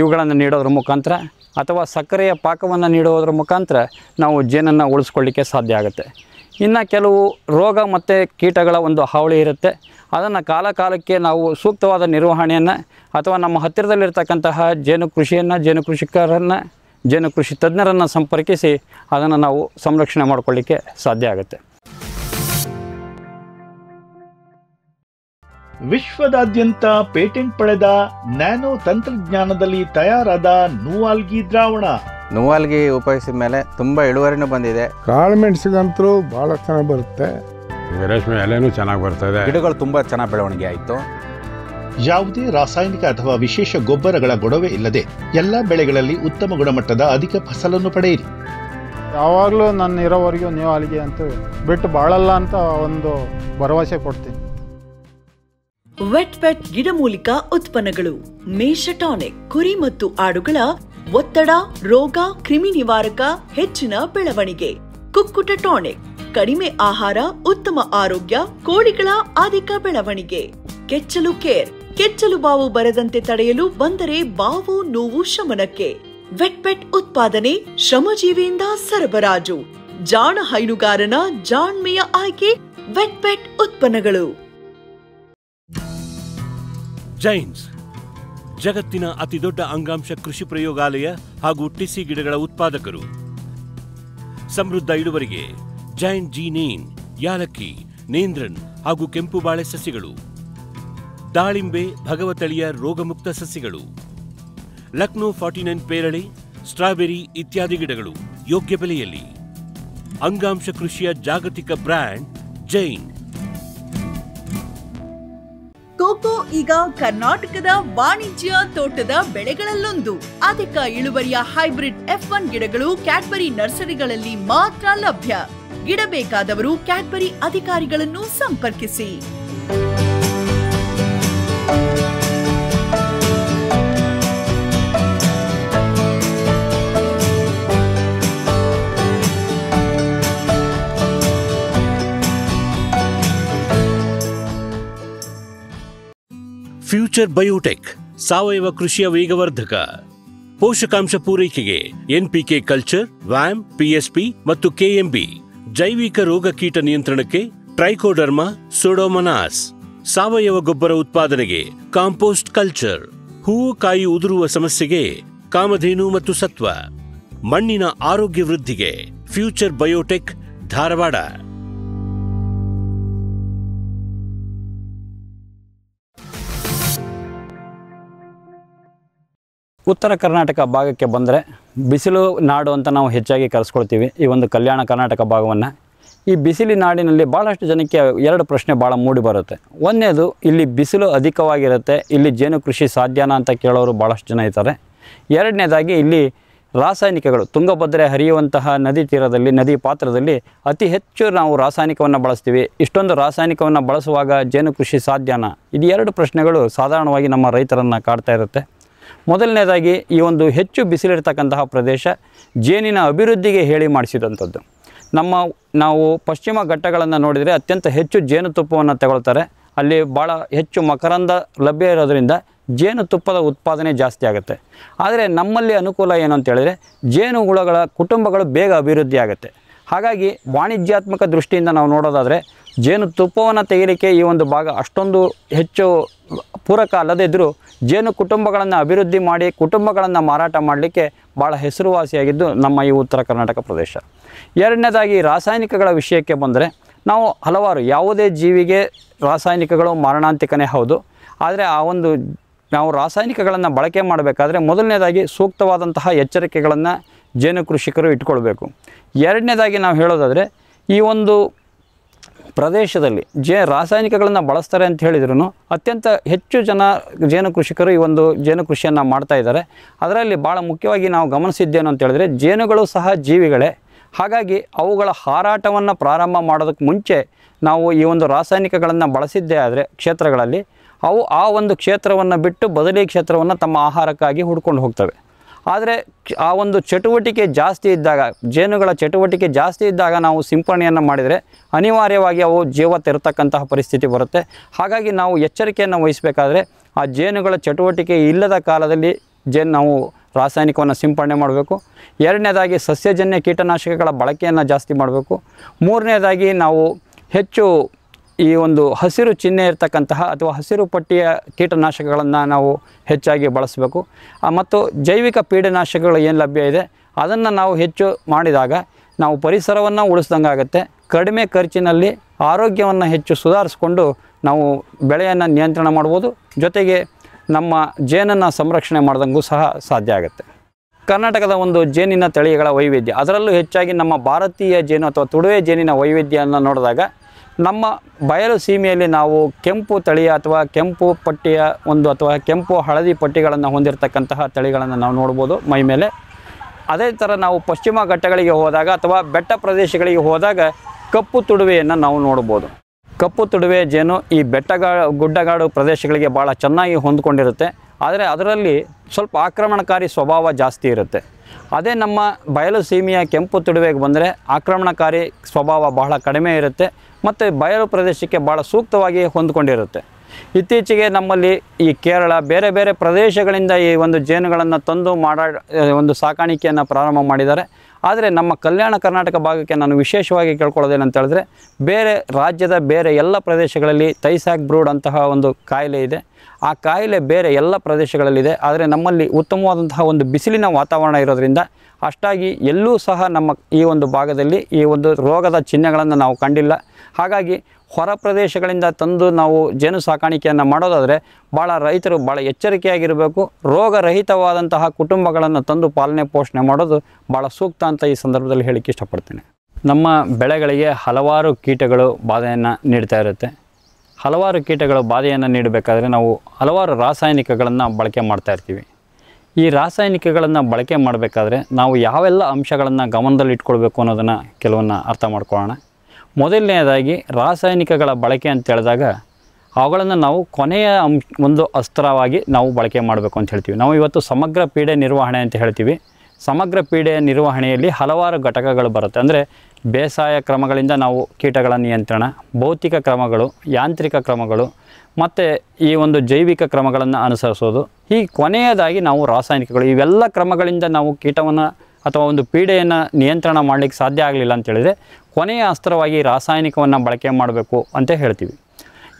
ಇವುಗಳನ್ನು ನೀಡೋದ್ರ ಮುಖಾಂತರ ಅಥವಾ ಸಕ್ಕರೆಯ ಪಾಕವನ್ನು ನೀಡೋದ್ರ ಮುಖಾಂತರ ನಾವು ಜೇನನ್ನು ಉಳಿಸ್ಕೊಳ್ಳಿಕ್ಕೆ ಸಾಧ್ಯ ಆಗುತ್ತೆ ಇನ್ನು ಕೆಲವು ರೋಗ ಮತ್ತು ಕೀಟಗಳ ಒಂದು ಹಾವಳಿ ಇರುತ್ತೆ ಅದನ್ನು ಕಾಲ ಕಾಲಕ್ಕೆ ನಾವು ಸೂಕ್ತವಾದ ನಿರ್ವಹಣೆಯನ್ನು ಅಥವಾ ನಮ್ಮ ಹತ್ತಿರದಲ್ಲಿರ್ತಕ್ಕಂತಹ ಜೇನು ಕೃಷಿಯನ್ನು ಜೇನು ಕೃಷಿಕರನ್ನು ಜೇನು ಕೃಷಿ ತಜ್ಞರನ್ನು ಸಂಪರ್ಕಿಸಿ ಅದನ್ನು ನಾವು ಸಂರಕ್ಷಣೆ ಮಾಡಿಕೊಳ್ಳಿಕ್ಕೆ ಸಾಧ್ಯ ಆಗುತ್ತೆ ವಿಶ್ವದಾದ್ಯಂತ ಪೇಟೆಂಟ್ ಪಡೆದ ನ್ಯಾನೋ ತಂತ್ರಜ್ಞಾನದಲ್ಲಿ ತಯಾರಾದ ನೂವಾಲ್ಗಿ ದ್ರಾವಣ ನೂವಾಲ್ಗಿ ಉಪಯೋಗಿಸಿದ ಮೇಲೆ ತುಂಬಾ ಇಳುವರಿನೂ ಬಂದಿದೆ ಮೆಣಸಿಗಂತರೂ ಬಹಳ ಚೆನ್ನಾಗಿ ಬರುತ್ತೆ ರೇಷ್ಮೆ ಎಲೆನೂ ಚೆನ್ನಾಗಿ ಬರ್ತದೆ ಗಿಡಗಳು ತುಂಬ ಚೆನ್ನಾಗಿ ಬೆಳವಣಿಗೆ ಆಯಿತು ಯಾವುದೇ ರಾಸಾಯನಿಕ ಅಥವಾ ವಿಶೇಷ ಗೊಬ್ಬರಗಳ ಗೊಡವೆ ಇಲ್ಲದೆ ಎಲ್ಲ ಬೆಳೆಗಳಲ್ಲಿ ಉತ್ತಮ ಗುಣಮಟ್ಟದ ಅಧಿಕ ಫಸಲನ್ನು ಪಡೆಯಿರಿ ಯಾವಾಗಲೂ ನನ್ನ ಇರೋವರೆಗೂ ನೀವು ಅಲ್ಲಿಗೆ ಅಂತ ಬಿಟ್ಟು ಬಾಳಲ್ಲ ಅಂತ ಒಂದು ಭರವಸೆ ಕೊಡ್ತೀನಿ ವೆಟ್ ವೆಟ್ ಗಿಡಮೂಲಿಕಾ ಉತ್ಪನ್ನಗಳು ಮೇಷಟಾನಿಕ್ ಕುರಿ ಮತ್ತು ಆಡುಗಳ ಒತ್ತಡ ರೋಗ ಕ್ರಿಮಿ ನಿವಾರಕ ಹೆಚ್ಚಿನ ಬೆಳವಣಿಗೆ ಕುಕ್ಕುಟ ಟಾನಿಕ್ ಕಡಿಮೆ ಆಹಾರ ಉತ್ತಮ ಆರೋಗ್ಯ ಕೋಳಿಗಳ ಅಧಿಕ ಬೆಳವಣಿಗೆ ಕೆಚ್ಚಲು ಕೇರ್ ಕೆಚ್ಚಲು ಬಾವು ಬರದಂತೆ ತಡೆಯಲು ಬಂದರೆ ಬಾವು ನೋವು ಶಮನಕ್ಕೆ ವೆಟ್ಪೆಟ್ ಉತ್ಪಾದನೆ ಶ್ರಮಜೀವಿಯಿಂದ ಸರಬರಾಜು ಜಾಣ ಹೈನುಗಾರನ ಜಾಣ್ಮೆಯ ಆಯ್ಕೆ ವೆಟ್ಪೆಟ್ ಉತ್ಪನ್ನಗಳು ಜೈನ್ಸ್ ಜಗತ್ತಿನ ದೊಡ್ಡ ಅಂಗಾಂಶ ಕೃಷಿ ಪ್ರಯೋಗಾಲಯ ಹಾಗೂ ಟಿಸಿ ಗಿಡಗಳ ಉತ್ಪಾದಕರು ಸಮೃದ್ಧ ಇಳುವರಿಗೆ ಜೀ ಜೀನೇನ್ ಯಾಲಕ್ಕಿ ನೇಂದ್ರನ್ ಹಾಗೂ ಕೆಂಪು ಬಾಳೆ ಸಸಿಗಳು ದಾಳಿಂಬೆ ಭಗವತಳಿಯ ರೋಗಮುಕ್ತ ಸಸಿಗಳು ಲಕ್ನೋ ಫಾರ್ಟಿ ನೈನ್ ಪೇರಳೆ ಸ್ಟ್ರಾಬೆರಿ ಇತ್ಯಾದಿ ಗಿಡಗಳು ಯೋಗ್ಯ ಬೆಲೆಯಲ್ಲಿ ಅಂಗಾಂಶ ಕೃಷಿಯ ಜಾಗತಿಕ ಬ್ರ್ಯಾಂಡ್ ಜೈನ್ ಕೋಕೋ ಈಗ ಕರ್ನಾಟಕದ ವಾಣಿಜ್ಯ ತೋಟದ ಬೆಳೆಗಳಲ್ಲೊಂದು ಅಧಿಕ ಇಳುವರಿಯ ಹೈಬ್ರಿಡ್ ಎಫ್ ಒನ್ ಗಿಡಗಳು ಕ್ಯಾಡ್ಬರಿ ನರ್ಸರಿಗಳಲ್ಲಿ ಮಾತ್ರ ಲಭ್ಯ ಗಿಡಬೇಕಾದವರು ಕ್ಯಾಡ್ಬರಿ ಅಧಿಕಾರಿಗಳನ್ನು ಸಂಪರ್ಕಿಸಿ ಫ್ಯೂಚರ್ ಬಯೋಟೆಕ್ ಸಾವಯವ ಕೃಷಿಯ ವೇಗವರ್ಧಕ ಪೋಷಕಾಂಶ ಪೂರೈಕೆಗೆ ಎನ್ಪಿಕೆ ಕಲ್ಚರ್ ವ್ಯಾಮ್ ಪಿಎಸ್ಪಿ ಮತ್ತು ಕೆಎಂಬಿ ಜೈವಿಕ ರೋಗ ಕೀಟ ನಿಯಂತ್ರಣಕ್ಕೆ ಟ್ರೈಕೋಡರ್ಮಾ ಸೋಡೋಮನಾಸ್ ಸಾವಯವ ಗೊಬ್ಬರ ಉತ್ಪಾದನೆಗೆ ಕಾಂಪೋಸ್ಟ್ ಕಲ್ಚರ್ ಹೂವು ಕಾಯಿ ಉದುರುವ ಸಮಸ್ಯೆಗೆ ಕಾಮಧೇನು ಮತ್ತು ಸತ್ವ ಮಣ್ಣಿನ ಆರೋಗ್ಯ ವೃದ್ಧಿಗೆ ಫ್ಯೂಚರ್ ಬಯೋಟೆಕ್ ಧಾರವಾಡ ಉತ್ತರ ಕರ್ನಾಟಕ ಭಾಗಕ್ಕೆ ಬಂದರೆ ಬಿಸಿಲು ನಾಡು ಅಂತ ನಾವು ಹೆಚ್ಚಾಗಿ ಕರೆಸ್ಕೊಳ್ತೀವಿ ಈ ಒಂದು ಕಲ್ಯಾಣ ಕರ್ನಾಟಕ ಭಾಗವನ್ನು ಈ ಬಿಸಿಲಿ ನಾಡಿನಲ್ಲಿ ಭಾಳಷ್ಟು ಜನಕ್ಕೆ ಎರಡು ಪ್ರಶ್ನೆ ಭಾಳ ಮೂಡಿ ಬರುತ್ತೆ ಒಂದನೇದು ಇಲ್ಲಿ ಬಿಸಿಲು ಅಧಿಕವಾಗಿರುತ್ತೆ ಇಲ್ಲಿ ಜೇನು ಕೃಷಿ ಸಾಧ್ಯನಾ ಅಂತ ಕೇಳೋರು ಭಾಳಷ್ಟು ಜನ ಇದ್ದಾರೆ ಎರಡನೇದಾಗಿ ಇಲ್ಲಿ ರಾಸಾಯನಿಕಗಳು ತುಂಗಭದ್ರೆ ಹರಿಯುವಂತಹ ನದಿ ತೀರದಲ್ಲಿ ನದಿ ಪಾತ್ರದಲ್ಲಿ ಅತಿ ಹೆಚ್ಚು ನಾವು ರಾಸಾಯನಿಕವನ್ನು ಬಳಸ್ತೀವಿ ಇಷ್ಟೊಂದು ರಾಸಾಯನಿಕವನ್ನು ಬಳಸುವಾಗ ಜೇನು ಕೃಷಿ ಸಾಧ್ಯನಾ ಇದು ಎರಡು ಪ್ರಶ್ನೆಗಳು ಸಾಧಾರಣವಾಗಿ ನಮ್ಮ ರೈತರನ್ನು ಕಾಡ್ತಾ ಇರುತ್ತೆ ಮೊದಲನೇದಾಗಿ ಈ ಒಂದು ಹೆಚ್ಚು ಬಿಸಿಲಿರ್ತಕ್ಕಂತಹ ಪ್ರದೇಶ ಜೇನಿನ ಅಭಿವೃದ್ಧಿಗೆ ಹೇಳಿ ಮಾಡಿಸಿದಂಥದ್ದು ನಮ್ಮ ನಾವು ಪಶ್ಚಿಮ ಘಟ್ಟಗಳನ್ನು ನೋಡಿದರೆ ಅತ್ಯಂತ ಹೆಚ್ಚು ಜೇನುತುಪ್ಪವನ್ನು ತಗೊಳ್ತಾರೆ ಅಲ್ಲಿ ಭಾಳ ಹೆಚ್ಚು ಮಕರಂದ ಲಭ್ಯ ಇರೋದರಿಂದ ಜೇನುತುಪ್ಪದ ಉತ್ಪಾದನೆ ಜಾಸ್ತಿ ಆಗುತ್ತೆ ಆದರೆ ನಮ್ಮಲ್ಲಿ ಅನುಕೂಲ ಏನು ಅಂತೇಳಿದರೆ ಜೇನು ಹುಳಗಳ ಕುಟುಂಬಗಳು ಬೇಗ ಅಭಿವೃದ್ಧಿ ಆಗುತ್ತೆ ಹಾಗಾಗಿ ವಾಣಿಜ್ಯಾತ್ಮಕ ದೃಷ್ಟಿಯಿಂದ ನಾವು ನೋಡೋದಾದರೆ ತುಪ್ಪವನ್ನು ತೆಗೆಯಲಿಕ್ಕೆ ಈ ಒಂದು ಭಾಗ ಅಷ್ಟೊಂದು ಹೆಚ್ಚು ಪೂರಕ ಅಲ್ಲದೇ ಇದ್ದರೂ ಜೇನು ಕುಟುಂಬಗಳನ್ನು ಅಭಿವೃದ್ಧಿ ಮಾಡಿ ಕುಟುಂಬಗಳನ್ನು ಮಾರಾಟ ಮಾಡಲಿಕ್ಕೆ ಭಾಳ ಹೆಸರುವಾಸಿಯಾಗಿದ್ದು ನಮ್ಮ ಈ ಉತ್ತರ ಕರ್ನಾಟಕ ಪ್ರದೇಶ ಎರಡನೇದಾಗಿ ರಾಸಾಯನಿಕಗಳ ವಿಷಯಕ್ಕೆ ಬಂದರೆ ನಾವು ಹಲವಾರು ಯಾವುದೇ ಜೀವಿಗೆ ರಾಸಾಯನಿಕಗಳು ಮಾರಣಾಂತಿಕನೇ ಹೌದು ಆದರೆ ಆ ಒಂದು ನಾವು ರಾಸಾಯನಿಕಗಳನ್ನು ಬಳಕೆ ಮಾಡಬೇಕಾದ್ರೆ ಮೊದಲನೇದಾಗಿ ಸೂಕ್ತವಾದಂತಹ ಎಚ್ಚರಿಕೆಗಳನ್ನು ಜೇನು ಕೃಷಿಕರು ಇಟ್ಕೊಳ್ಬೇಕು ಎರಡನೇದಾಗಿ ನಾವು ಹೇಳೋದಾದರೆ ಈ ಒಂದು ಪ್ರದೇಶದಲ್ಲಿ ಜೇ ರಾಸಾಯನಿಕಗಳನ್ನು ಬಳಸ್ತಾರೆ ಅಂತ ಹೇಳಿದ್ರು ಅತ್ಯಂತ ಹೆಚ್ಚು ಜನ ಜೇನು ಕೃಷಿಕರು ಈ ಒಂದು ಜೇನು ಕೃಷಿಯನ್ನು ಮಾಡ್ತಾ ಇದ್ದಾರೆ ಅದರಲ್ಲಿ ಭಾಳ ಮುಖ್ಯವಾಗಿ ನಾವು ಗಮನಿಸಿದ್ದೇನು ಅಂತ ಹೇಳಿದ್ರೆ ಜೇನುಗಳು ಸಹ ಜೀವಿಗಳೇ ಹಾಗಾಗಿ ಅವುಗಳ ಹಾರಾಟವನ್ನು ಪ್ರಾರಂಭ ಮಾಡೋದಕ್ಕೆ ಮುಂಚೆ ನಾವು ಈ ಒಂದು ರಾಸಾಯನಿಕಗಳನ್ನು ಬಳಸಿದ್ದೇ ಆದರೆ ಕ್ಷೇತ್ರಗಳಲ್ಲಿ ಅವು ಆ ಒಂದು ಕ್ಷೇತ್ರವನ್ನು ಬಿಟ್ಟು ಬದಲಿ ಕ್ಷೇತ್ರವನ್ನು ತಮ್ಮ ಆಹಾರಕ್ಕಾಗಿ ಹುಡ್ಕೊಂಡು ಹೋಗ್ತವೆ ಆದರೆ ಆ ಒಂದು ಚಟುವಟಿಕೆ ಜಾಸ್ತಿ ಇದ್ದಾಗ ಜೇನುಗಳ ಚಟುವಟಿಕೆ ಜಾಸ್ತಿ ಇದ್ದಾಗ ನಾವು ಸಿಂಪರಣೆಯನ್ನು ಮಾಡಿದರೆ ಅನಿವಾರ್ಯವಾಗಿ ಅವು ಜೀವ ತೆರತಕ್ಕಂತಹ ಪರಿಸ್ಥಿತಿ ಬರುತ್ತೆ ಹಾಗಾಗಿ ನಾವು ಎಚ್ಚರಿಕೆಯನ್ನು ವಹಿಸಬೇಕಾದ್ರೆ ಆ ಜೇನುಗಳ ಚಟುವಟಿಕೆ ಇಲ್ಲದ ಕಾಲದಲ್ಲಿ ಜೇನು ನಾವು ರಾಸಾಯನಿಕವನ್ನು ಸಿಂಪಡಣೆ ಮಾಡಬೇಕು ಎರಡನೇದಾಗಿ ಸಸ್ಯಜನ್ಯ ಕೀಟನಾಶಕಗಳ ಬಳಕೆಯನ್ನು ಜಾಸ್ತಿ ಮಾಡಬೇಕು ಮೂರನೇದಾಗಿ ನಾವು ಹೆಚ್ಚು ಈ ಒಂದು ಹಸಿರು ಚಿಹ್ನೆ ಇರತಕ್ಕಂತಹ ಅಥವಾ ಹಸಿರು ಪಟ್ಟಿಯ ಕೀಟನಾಶಕಗಳನ್ನು ನಾವು ಹೆಚ್ಚಾಗಿ ಬಳಸಬೇಕು ಮತ್ತು ಜೈವಿಕ ಪೀಡನಾಶಕಗಳು ಏನು ಲಭ್ಯ ಇದೆ ಅದನ್ನು ನಾವು ಹೆಚ್ಚು ಮಾಡಿದಾಗ ನಾವು ಪರಿಸರವನ್ನು ಆಗುತ್ತೆ ಕಡಿಮೆ ಖರ್ಚಿನಲ್ಲಿ ಆರೋಗ್ಯವನ್ನು ಹೆಚ್ಚು ಸುಧಾರಿಸ್ಕೊಂಡು ನಾವು ಬೆಳೆಯನ್ನು ನಿಯಂತ್ರಣ ಮಾಡ್ಬೋದು ಜೊತೆಗೆ ನಮ್ಮ ಜೇನನ್ನು ಸಂರಕ್ಷಣೆ ಮಾಡ್ದಂಗೂ ಸಹ ಸಾಧ್ಯ ಆಗುತ್ತೆ ಕರ್ನಾಟಕದ ಒಂದು ಜೇನಿನ ತಳಿಗಳ ವೈವಿಧ್ಯ ಅದರಲ್ಲೂ ಹೆಚ್ಚಾಗಿ ನಮ್ಮ ಭಾರತೀಯ ಜೇನು ಅಥವಾ ತುಡುವೆ ಜೇನಿನ ವೈವಿಧ್ಯವನ್ನು ನೋಡಿದಾಗ ನಮ್ಮ ಬಯಲು ಸೀಮೆಯಲ್ಲಿ ನಾವು ಕೆಂಪು ತಳಿಯ ಅಥವಾ ಕೆಂಪು ಪಟ್ಟಿಯ ಒಂದು ಅಥವಾ ಕೆಂಪು ಹಳದಿ ಪಟ್ಟಿಗಳನ್ನು ಹೊಂದಿರತಕ್ಕಂತಹ ತಳಿಗಳನ್ನು ನಾವು ನೋಡ್ಬೋದು ಮೈ ಮೇಲೆ ಅದೇ ಥರ ನಾವು ಪಶ್ಚಿಮ ಘಟ್ಟಗಳಿಗೆ ಹೋದಾಗ ಅಥವಾ ಬೆಟ್ಟ ಪ್ರದೇಶಗಳಿಗೆ ಹೋದಾಗ ಕಪ್ಪು ತುಡುವೆಯನ್ನು ನಾವು ನೋಡ್ಬೋದು ಕಪ್ಪು ತುಡುವೆ ಜೇನು ಈ ಬೆಟ್ಟಗಾ ಗುಡ್ಡಗಾಡು ಪ್ರದೇಶಗಳಿಗೆ ಭಾಳ ಚೆನ್ನಾಗಿ ಹೊಂದ್ಕೊಂಡಿರುತ್ತೆ ಆದರೆ ಅದರಲ್ಲಿ ಸ್ವಲ್ಪ ಆಕ್ರಮಣಕಾರಿ ಸ್ವಭಾವ ಜಾಸ್ತಿ ಇರುತ್ತೆ ಅದೇ ನಮ್ಮ ಬಯಲು ಸೀಮೆಯ ಕೆಂಪು ತುಡುವೆಗೆ ಬಂದರೆ ಆಕ್ರಮಣಕಾರಿ ಸ್ವಭಾವ ಬಹಳ ಕಡಿಮೆ ಇರುತ್ತೆ ಮತ್ತು ಬಯಲು ಪ್ರದೇಶಕ್ಕೆ ಭಾಳ ಸೂಕ್ತವಾಗಿ ಹೊಂದಿಕೊಂಡಿರುತ್ತೆ ಇತ್ತೀಚೆಗೆ ನಮ್ಮಲ್ಲಿ ಈ ಕೇರಳ ಬೇರೆ ಬೇರೆ ಪ್ರದೇಶಗಳಿಂದ ಈ ಒಂದು ಜೇನುಗಳನ್ನು ತಂದು ಮಾಡ ಒಂದು ಸಾಕಾಣಿಕೆಯನ್ನು ಪ್ರಾರಂಭ ಮಾಡಿದ್ದಾರೆ ಆದರೆ ನಮ್ಮ ಕಲ್ಯಾಣ ಕರ್ನಾಟಕ ಭಾಗಕ್ಕೆ ನಾನು ವಿಶೇಷವಾಗಿ ಕೇಳ್ಕೊಳ್ಳೋದೇನಂತ ಹೇಳಿದ್ರೆ ಬೇರೆ ರಾಜ್ಯದ ಬೇರೆ ಎಲ್ಲ ಪ್ರದೇಶಗಳಲ್ಲಿ ತೈಸಾಕ್ ಬ್ರೂಡ್ ಅಂತಹ ಒಂದು ಕಾಯಿಲೆ ಇದೆ ಆ ಕಾಯಿಲೆ ಬೇರೆ ಎಲ್ಲ ಪ್ರದೇಶಗಳಲ್ಲಿದೆ ಆದರೆ ನಮ್ಮಲ್ಲಿ ಉತ್ತಮವಾದಂತಹ ಒಂದು ಬಿಸಿಲಿನ ವಾತಾವರಣ ಇರೋದರಿಂದ ಅಷ್ಟಾಗಿ ಎಲ್ಲೂ ಸಹ ನಮ್ಮ ಈ ಒಂದು ಭಾಗದಲ್ಲಿ ಈ ಒಂದು ರೋಗದ ಚಿಹ್ನೆಗಳನ್ನು ನಾವು ಕಂಡಿಲ್ಲ ಹಾಗಾಗಿ ಹೊರ ಪ್ರದೇಶಗಳಿಂದ ತಂದು ನಾವು ಜೇನು ಸಾಕಾಣಿಕೆಯನ್ನು ಮಾಡೋದಾದರೆ ಭಾಳ ರೈತರು ಭಾಳ ಎಚ್ಚರಿಕೆಯಾಗಿರಬೇಕು ರೋಗರಹಿತವಾದಂತಹ ಕುಟುಂಬಗಳನ್ನು ತಂದು ಪಾಲನೆ ಪೋಷಣೆ ಮಾಡೋದು ಭಾಳ ಸೂಕ್ತ ಅಂತ ಈ ಸಂದರ್ಭದಲ್ಲಿ ಹೇಳಿಕ್ಕೆ ಇಷ್ಟಪಡ್ತೇನೆ ನಮ್ಮ ಬೆಳೆಗಳಿಗೆ ಹಲವಾರು ಕೀಟಗಳು ಬಾಧೆಯನ್ನು ನೀಡ್ತಾ ಇರುತ್ತೆ ಹಲವಾರು ಕೀಟಗಳು ಬಾಧೆಯನ್ನು ನೀಡಬೇಕಾದ್ರೆ ನಾವು ಹಲವಾರು ರಾಸಾಯನಿಕಗಳನ್ನು ಬಳಕೆ ಮಾಡ್ತಾ ಇರ್ತೀವಿ ಈ ರಾಸಾಯನಿಕಗಳನ್ನು ಬಳಕೆ ಮಾಡಬೇಕಾದ್ರೆ ನಾವು ಯಾವೆಲ್ಲ ಅಂಶಗಳನ್ನು ಗಮನದಲ್ಲಿ ಅನ್ನೋದನ್ನು ಕೆಲವನ್ನ ಅರ್ಥ ಮಾಡ್ಕೊಳ್ಳೋಣ ಮೊದಲನೆಯದಾಗಿ ರಾಸಾಯನಿಕಗಳ ಬಳಕೆ ಅಂತ ಹೇಳಿದಾಗ ಅವುಗಳನ್ನು ನಾವು ಕೊನೆಯ ಒಂದು ಅಸ್ತ್ರವಾಗಿ ನಾವು ಬಳಕೆ ಮಾಡಬೇಕು ಅಂತ ಹೇಳ್ತೀವಿ ನಾವು ಇವತ್ತು ಸಮಗ್ರ ಪೀಡೆ ನಿರ್ವಹಣೆ ಅಂತ ಹೇಳ್ತೀವಿ ಸಮಗ್ರ ಪೀಡೆಯ ನಿರ್ವಹಣೆಯಲ್ಲಿ ಹಲವಾರು ಘಟಕಗಳು ಬರುತ್ತೆ ಅಂದರೆ ಬೇಸಾಯ ಕ್ರಮಗಳಿಂದ ನಾವು ಕೀಟಗಳ ನಿಯಂತ್ರಣ ಭೌತಿಕ ಕ್ರಮಗಳು ಯಾಂತ್ರಿಕ ಕ್ರಮಗಳು ಮತ್ತು ಈ ಒಂದು ಜೈವಿಕ ಕ್ರಮಗಳನ್ನು ಅನುಸರಿಸೋದು ಈ ಕೊನೆಯದಾಗಿ ನಾವು ರಾಸಾಯನಿಕಗಳು ಇವೆಲ್ಲ ಕ್ರಮಗಳಿಂದ ನಾವು ಕೀಟವನ್ನು ಅಥವಾ ಒಂದು ಪೀಡೆಯನ್ನು ನಿಯಂತ್ರಣ ಮಾಡಲಿಕ್ಕೆ ಸಾಧ್ಯ ಆಗಲಿಲ್ಲ ಅಂತೇಳಿದರೆ ಕೊನೆಯ ಅಸ್ತ್ರವಾಗಿ ರಾಸಾಯನಿಕವನ್ನು ಬಳಕೆ ಮಾಡಬೇಕು ಅಂತ ಹೇಳ್ತೀವಿ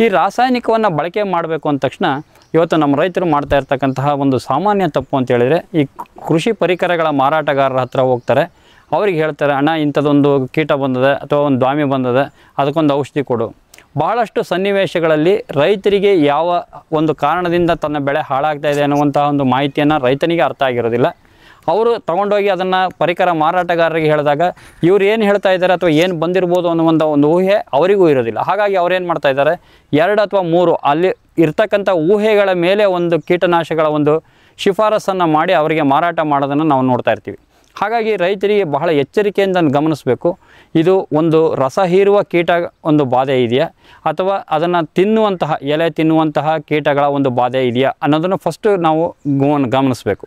ಈ ರಾಸಾಯನಿಕವನ್ನು ಬಳಕೆ ಮಾಡಬೇಕು ಅಂದ ತಕ್ಷಣ ಇವತ್ತು ನಮ್ಮ ರೈತರು ಮಾಡ್ತಾ ಇರ್ತಕ್ಕಂತಹ ಒಂದು ಸಾಮಾನ್ಯ ತಪ್ಪು ಅಂತ ಹೇಳಿದರೆ ಈ ಕೃಷಿ ಪರಿಕರಗಳ ಮಾರಾಟಗಾರರ ಹತ್ರ ಹೋಗ್ತಾರೆ ಅವ್ರಿಗೆ ಹೇಳ್ತಾರೆ ಅಣ್ಣ ಇಂಥದ್ದೊಂದು ಕೀಟ ಬಂದದೆ ಅಥವಾ ಒಂದು ದ್ವಾಮಿ ಬಂದದೆ ಅದಕ್ಕೊಂದು ಔಷಧಿ ಕೊಡು ಬಹಳಷ್ಟು ಸನ್ನಿವೇಶಗಳಲ್ಲಿ ರೈತರಿಗೆ ಯಾವ ಒಂದು ಕಾರಣದಿಂದ ತನ್ನ ಬೆಳೆ ಹಾಳಾಗ್ತಾ ಇದೆ ಅನ್ನುವಂತಹ ಒಂದು ಮಾಹಿತಿಯನ್ನು ರೈತನಿಗೆ ಅರ್ಥ ಆಗಿರೋದಿಲ್ಲ ಅವರು ತಗೊಂಡೋಗಿ ಅದನ್ನು ಪರಿಕರ ಮಾರಾಟಗಾರರಿಗೆ ಹೇಳಿದಾಗ ಇವ್ರು ಏನು ಹೇಳ್ತಾ ಇದ್ದಾರೆ ಅಥವಾ ಏನು ಬಂದಿರ್ಬೋದು ಅನ್ನುವಂಥ ಒಂದು ಊಹೆ ಅವರಿಗೂ ಇರೋದಿಲ್ಲ ಹಾಗಾಗಿ ಅವ್ರೇನು ಮಾಡ್ತಾ ಇದ್ದಾರೆ ಎರಡು ಅಥವಾ ಮೂರು ಅಲ್ಲಿ ಇರ್ತಕ್ಕಂಥ ಊಹೆಗಳ ಮೇಲೆ ಒಂದು ಕೀಟನಾಶಕಗಳ ಒಂದು ಶಿಫಾರಸನ್ನು ಮಾಡಿ ಅವರಿಗೆ ಮಾರಾಟ ಮಾಡೋದನ್ನು ನಾವು ನೋಡ್ತಾ ಇರ್ತೀವಿ ಹಾಗಾಗಿ ರೈತರಿಗೆ ಬಹಳ ಎಚ್ಚರಿಕೆಯಿಂದ ಗಮನಿಸಬೇಕು ಇದು ಒಂದು ರಸ ಹೀರುವ ಕೀಟ ಒಂದು ಬಾಧೆ ಇದೆಯಾ ಅಥವಾ ಅದನ್ನು ತಿನ್ನುವಂತಹ ಎಲೆ ತಿನ್ನುವಂತಹ ಕೀಟಗಳ ಒಂದು ಬಾಧೆ ಇದೆಯಾ ಅನ್ನೋದನ್ನು ಫಸ್ಟು ನಾವು ಗಮನಿಸಬೇಕು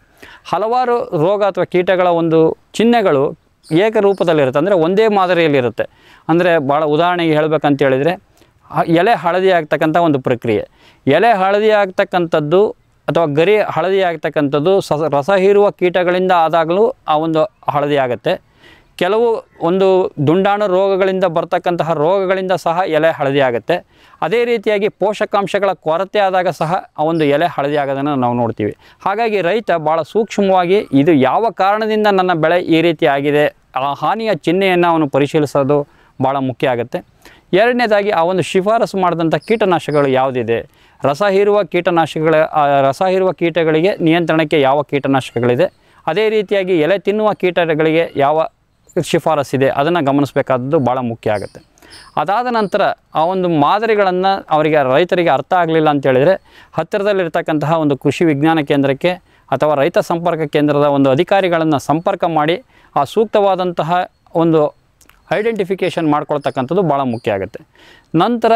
ಹಲವಾರು ರೋಗ ಅಥವಾ ಕೀಟಗಳ ಒಂದು ಚಿಹ್ನೆಗಳು ಏಕರೂಪದಲ್ಲಿರುತ್ತೆ ಅಂದರೆ ಒಂದೇ ಮಾದರಿಯಲ್ಲಿರುತ್ತೆ ಅಂದರೆ ಭಾಳ ಉದಾಹರಣೆಗೆ ಹೇಳಬೇಕಂತ ಹೇಳಿದರೆ ಎಲೆ ಹಳದಿ ಆಗ್ತಕ್ಕಂಥ ಒಂದು ಪ್ರಕ್ರಿಯೆ ಎಲೆ ಹಳದಿ ಆಗ್ತಕ್ಕಂಥದ್ದು ಅಥವಾ ಗರಿ ಹಳದಿ ಆಗ್ತಕ್ಕಂಥದ್ದು ಸ ರಸ ಹೀರುವ ಕೀಟಗಳಿಂದ ಆದಾಗಲೂ ಆ ಒಂದು ಹಳದಿ ಆಗುತ್ತೆ ಕೆಲವು ಒಂದು ದುಂಡಾಣು ರೋಗಗಳಿಂದ ಬರ್ತಕ್ಕಂತಹ ರೋಗಗಳಿಂದ ಸಹ ಎಲೆ ಹಳದಿ ಆಗುತ್ತೆ ಅದೇ ರೀತಿಯಾಗಿ ಪೋಷಕಾಂಶಗಳ ಕೊರತೆ ಆದಾಗ ಸಹ ಆ ಒಂದು ಎಲೆ ಹಳದಿ ಆಗೋದನ್ನು ನಾವು ನೋಡ್ತೀವಿ ಹಾಗಾಗಿ ರೈತ ಭಾಳ ಸೂಕ್ಷ್ಮವಾಗಿ ಇದು ಯಾವ ಕಾರಣದಿಂದ ನನ್ನ ಬೆಳೆ ಈ ರೀತಿ ಆಗಿದೆ ಆ ಹಾನಿಯ ಚಿಹ್ನೆಯನ್ನು ಅವನು ಪರಿಶೀಲಿಸೋದು ಭಾಳ ಮುಖ್ಯ ಆಗುತ್ತೆ ಎರಡನೇದಾಗಿ ಆ ಒಂದು ಶಿಫಾರಸು ಮಾಡಿದಂಥ ಕೀಟನಾಶಕಗಳು ಯಾವುದಿದೆ ರಸ ಹೀರುವ ಕೀಟನಾಶಕಗಳ ರಸ ಹೀರುವ ಕೀಟಗಳಿಗೆ ನಿಯಂತ್ರಣಕ್ಕೆ ಯಾವ ಕೀಟನಾಶಕಗಳಿದೆ ಅದೇ ರೀತಿಯಾಗಿ ಎಲೆ ತಿನ್ನುವ ಕೀಟಗಳಿಗೆ ಯಾವ ಇದೆ ಅದನ್ನು ಗಮನಿಸಬೇಕಾದದ್ದು ಭಾಳ ಮುಖ್ಯ ಆಗುತ್ತೆ ಅದಾದ ನಂತರ ಆ ಒಂದು ಮಾದರಿಗಳನ್ನು ಅವರಿಗೆ ರೈತರಿಗೆ ಅರ್ಥ ಆಗಲಿಲ್ಲ ಅಂತೇಳಿದರೆ ಹತ್ತಿರದಲ್ಲಿರ್ತಕ್ಕಂತಹ ಒಂದು ಕೃಷಿ ವಿಜ್ಞಾನ ಕೇಂದ್ರಕ್ಕೆ ಅಥವಾ ರೈತ ಸಂಪರ್ಕ ಕೇಂದ್ರದ ಒಂದು ಅಧಿಕಾರಿಗಳನ್ನು ಸಂಪರ್ಕ ಮಾಡಿ ಆ ಸೂಕ್ತವಾದಂತಹ ಒಂದು ಐಡೆಂಟಿಫಿಕೇಷನ್ ಮಾಡ್ಕೊಳ್ತಕ್ಕಂಥದ್ದು ಭಾಳ ಮುಖ್ಯ ಆಗುತ್ತೆ ನಂತರ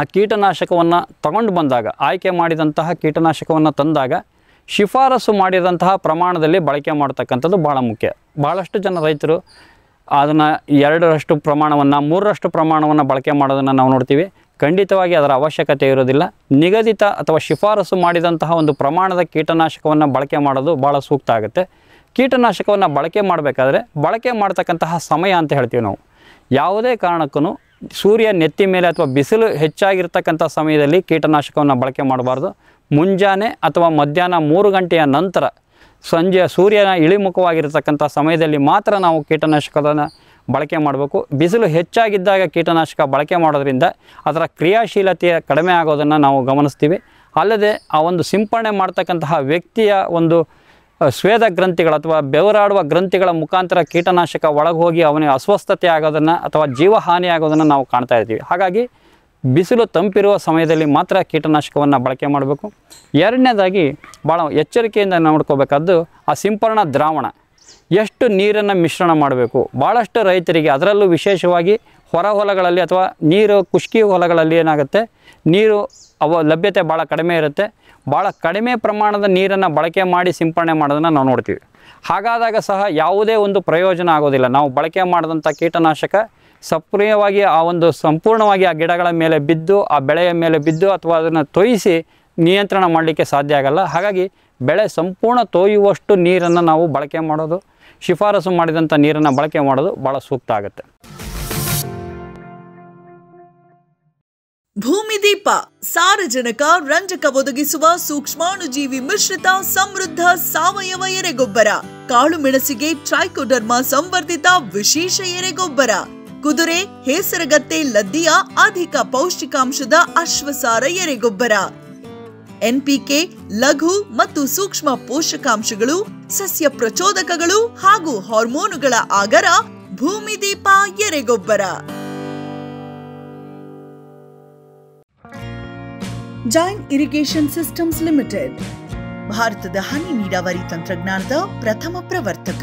ಆ ಕೀಟನಾಶಕವನ್ನು ತಗೊಂಡು ಬಂದಾಗ ಆಯ್ಕೆ ಮಾಡಿದಂತಹ ಕೀಟನಾಶಕವನ್ನು ತಂದಾಗ ಶಿಫಾರಸು ಮಾಡಿದಂತಹ ಪ್ರಮಾಣದಲ್ಲಿ ಬಳಕೆ ಮಾಡ್ತಕ್ಕಂಥದ್ದು ಭಾಳ ಮುಖ್ಯ ಭಾಳಷ್ಟು ಜನ ರೈತರು ಅದನ್ನು ಎರಡರಷ್ಟು ಪ್ರಮಾಣವನ್ನು ಮೂರರಷ್ಟು ಪ್ರಮಾಣವನ್ನು ಬಳಕೆ ಮಾಡೋದನ್ನು ನಾವು ನೋಡ್ತೀವಿ ಖಂಡಿತವಾಗಿ ಅದರ ಅವಶ್ಯಕತೆ ಇರೋದಿಲ್ಲ ನಿಗದಿತ ಅಥವಾ ಶಿಫಾರಸು ಮಾಡಿದಂತಹ ಒಂದು ಪ್ರಮಾಣದ ಕೀಟನಾಶಕವನ್ನು ಬಳಕೆ ಮಾಡೋದು ಭಾಳ ಸೂಕ್ತ ಆಗುತ್ತೆ ಕೀಟನಾಶಕವನ್ನು ಬಳಕೆ ಮಾಡಬೇಕಾದ್ರೆ ಬಳಕೆ ಮಾಡ್ತಕ್ಕಂತಹ ಸಮಯ ಅಂತ ಹೇಳ್ತೀವಿ ನಾವು ಯಾವುದೇ ಕಾರಣಕ್ಕೂ ಸೂರ್ಯ ನೆತ್ತಿ ಮೇಲೆ ಅಥವಾ ಬಿಸಿಲು ಹೆಚ್ಚಾಗಿರ್ತಕ್ಕಂಥ ಸಮಯದಲ್ಲಿ ಕೀಟನಾಶಕವನ್ನು ಬಳಕೆ ಮಾಡಬಾರ್ದು ಮುಂಜಾನೆ ಅಥವಾ ಮಧ್ಯಾಹ್ನ ಮೂರು ಗಂಟೆಯ ನಂತರ ಸಂಜೆ ಸೂರ್ಯನ ಇಳಿಮುಖವಾಗಿರತಕ್ಕಂಥ ಸಮಯದಲ್ಲಿ ಮಾತ್ರ ನಾವು ಕೀಟನಾಶಕವನ್ನು ಬಳಕೆ ಮಾಡಬೇಕು ಬಿಸಿಲು ಹೆಚ್ಚಾಗಿದ್ದಾಗ ಕೀಟನಾಶಕ ಬಳಕೆ ಮಾಡೋದರಿಂದ ಅದರ ಕ್ರಿಯಾಶೀಲತೆಯ ಕಡಿಮೆ ಆಗೋದನ್ನು ನಾವು ಗಮನಿಸ್ತೀವಿ ಅಲ್ಲದೆ ಆ ಒಂದು ಸಿಂಪರಣೆ ಮಾಡ್ತಕ್ಕಂತಹ ವ್ಯಕ್ತಿಯ ಒಂದು ಸ್ವೇದ ಗ್ರಂಥಿಗಳು ಅಥವಾ ಬೆವರಾಡುವ ಗ್ರಂಥಿಗಳ ಮುಖಾಂತರ ಕೀಟನಾಶಕ ಒಳಗೆ ಹೋಗಿ ಅವನಿಗೆ ಅಸ್ವಸ್ಥತೆ ಆಗೋದನ್ನು ಅಥವಾ ಜೀವಹಾನಿ ಆಗೋದನ್ನು ನಾವು ಕಾಣ್ತಾ ಇದ್ದೀವಿ ಹಾಗಾಗಿ ಬಿಸಿಲು ತಂಪಿರುವ ಸಮಯದಲ್ಲಿ ಮಾತ್ರ ಕೀಟನಾಶಕವನ್ನು ಬಳಕೆ ಮಾಡಬೇಕು ಎರಡನೇದಾಗಿ ಭಾಳ ಎಚ್ಚರಿಕೆಯಿಂದ ನೋಡ್ಕೋಬೇಕಾದ್ದು ಆ ಸಿಂಪರ್ಣ ದ್ರಾವಣ ಎಷ್ಟು ನೀರನ್ನು ಮಿಶ್ರಣ ಮಾಡಬೇಕು ಭಾಳಷ್ಟು ರೈತರಿಗೆ ಅದರಲ್ಲೂ ವಿಶೇಷವಾಗಿ ಹೊರ ಹೊಲಗಳಲ್ಲಿ ಅಥವಾ ನೀರು ಕುಷ್ಕಿ ಹೊಲಗಳಲ್ಲಿ ಏನಾಗುತ್ತೆ ನೀರು ಅವ ಲಭ್ಯತೆ ಭಾಳ ಕಡಿಮೆ ಇರುತ್ತೆ ಭಾಳ ಕಡಿಮೆ ಪ್ರಮಾಣದ ನೀರನ್ನು ಬಳಕೆ ಮಾಡಿ ಸಿಂಪರಣೆ ಮಾಡೋದನ್ನು ನಾವು ನೋಡ್ತೀವಿ ಹಾಗಾದಾಗ ಸಹ ಯಾವುದೇ ಒಂದು ಪ್ರಯೋಜನ ಆಗೋದಿಲ್ಲ ನಾವು ಬಳಕೆ ಮಾಡಿದಂಥ ಕೀಟನಾಶಕ ಸಪ್ರಿಯವಾಗಿ ಆ ಒಂದು ಸಂಪೂರ್ಣವಾಗಿ ಆ ಗಿಡಗಳ ಮೇಲೆ ಬಿದ್ದು ಆ ಬೆಳೆಯ ಮೇಲೆ ಬಿದ್ದು ಅಥವಾ ಅದನ್ನು ತೊಯಿಸಿ ನಿಯಂತ್ರಣ ಮಾಡಲಿಕ್ಕೆ ಸಾಧ್ಯ ಆಗಲ್ಲ ಹಾಗಾಗಿ ಬೆಳೆ ಸಂಪೂರ್ಣ ತೊಯ್ಯುವಷ್ಟು ನೀರನ್ನು ನಾವು ಬಳಕೆ ಮಾಡೋದು ಶಿಫಾರಸು ಮಾಡಿದಂಥ ನೀರನ್ನು ಬಳಕೆ ಮಾಡೋದು ಭಾಳ ಸೂಕ್ತ ಆಗುತ್ತೆ ಭೂಮಿ ದೀಪ ಸಾರಜನಕ ರಂಜಕ ಒದಗಿಸುವ ಸೂಕ್ಷ್ಮಾಣುಜೀವಿ ಮಿಶ್ರಿತ ಸಮೃದ್ಧ ಸಾವಯವ ಎರೆಗೊಬ್ಬರ ಕಾಳು ಮೆಣಸಿಗೆ ಟ್ರೈಕೋಡರ್ಮಾ ಸಂವರ್ಧಿತ ವಿಶೇಷ ಎರೆಗೊಬ್ಬರ ಕುದುರೆ ಹೇಸರಗತ್ತೆ ಲದ್ದಿಯ ಅಧಿಕ ಪೌಷ್ಟಿಕಾಂಶದ ಅಶ್ವಸಾರ ಎರೆಗೊಬ್ಬರ ಎನ್ಪಿಕೆ ಲಘು ಮತ್ತು ಸೂಕ್ಷ್ಮ ಪೋಷಕಾಂಶಗಳು ಸಸ್ಯ ಪ್ರಚೋದಕಗಳು ಹಾಗೂ ಹಾರ್ಮೋನುಗಳ ಆಗರ ಭೂಮಿ ದೀಪ ಎರೆಗೊಬ್ಬರ ಜೈನ್ ಇರಿಗೇಷನ್ ಸಿಸ್ಟಮ್ಸ್ ಲಿಮಿಟೆಡ್ ಭಾರತದ ಹನಿ ನೀರಾವರಿ ತಂತ್ರಜ್ಞಾನದ ಪ್ರಥಮ ಪ್ರವರ್ತಕ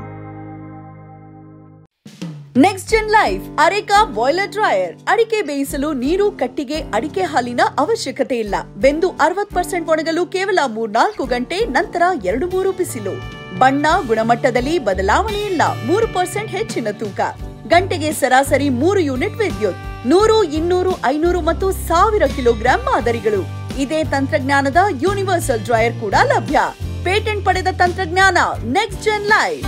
next gen life areca boiler dryer ಅಡಿಕೆ ಬೇಯಿಸಲು ನೀರು ಕಟ್ಟಿಗೆ ಅಡಿಕೆ ಹಾಲಿನ ಅವಶ್ಯಕತೆ ಇಲ್ಲ ಬೆಂದು ಅರವತ್ ಪರ್ಸೆಂಟ್ ಒಣಗಲು ಕೇವಲ ಮೂರ್ನಾಲ್ಕು ಗಂಟೆ ನಂತರ ಎರಡು ಮೂರು ಬಿಸಿಲು ಬಣ್ಣ ಗುಣಮಟ್ಟದಲ್ಲಿ ಬದಲಾವಣೆ ಇಲ್ಲ ಮೂರು ಪರ್ಸೆಂಟ್ ಹೆಚ್ಚಿನ ತೂಕ ಗಂಟೆಗೆ ಸರಾಸರಿ ಮೂರು ಯೂನಿಟ್ ವಿದ್ಯುತ್ ನೂರು ಇನ್ನೂರು ಐನೂರು ಮತ್ತು ಸಾವಿರ ಕಿಲೋಗ್ರಾಂ ಮಾದರಿಗಳು ಇದೇ ತಂತ್ರಜ್ಞಾನದ ಯೂನಿವರ್ಸಲ್ ಡ್ರೈಯರ್ ಕೂಡ ಲಭ್ಯ ಪೇಟೆಂಟ್ ಪಡೆದ ತಂತ್ರಜ್ಞಾನ next gen life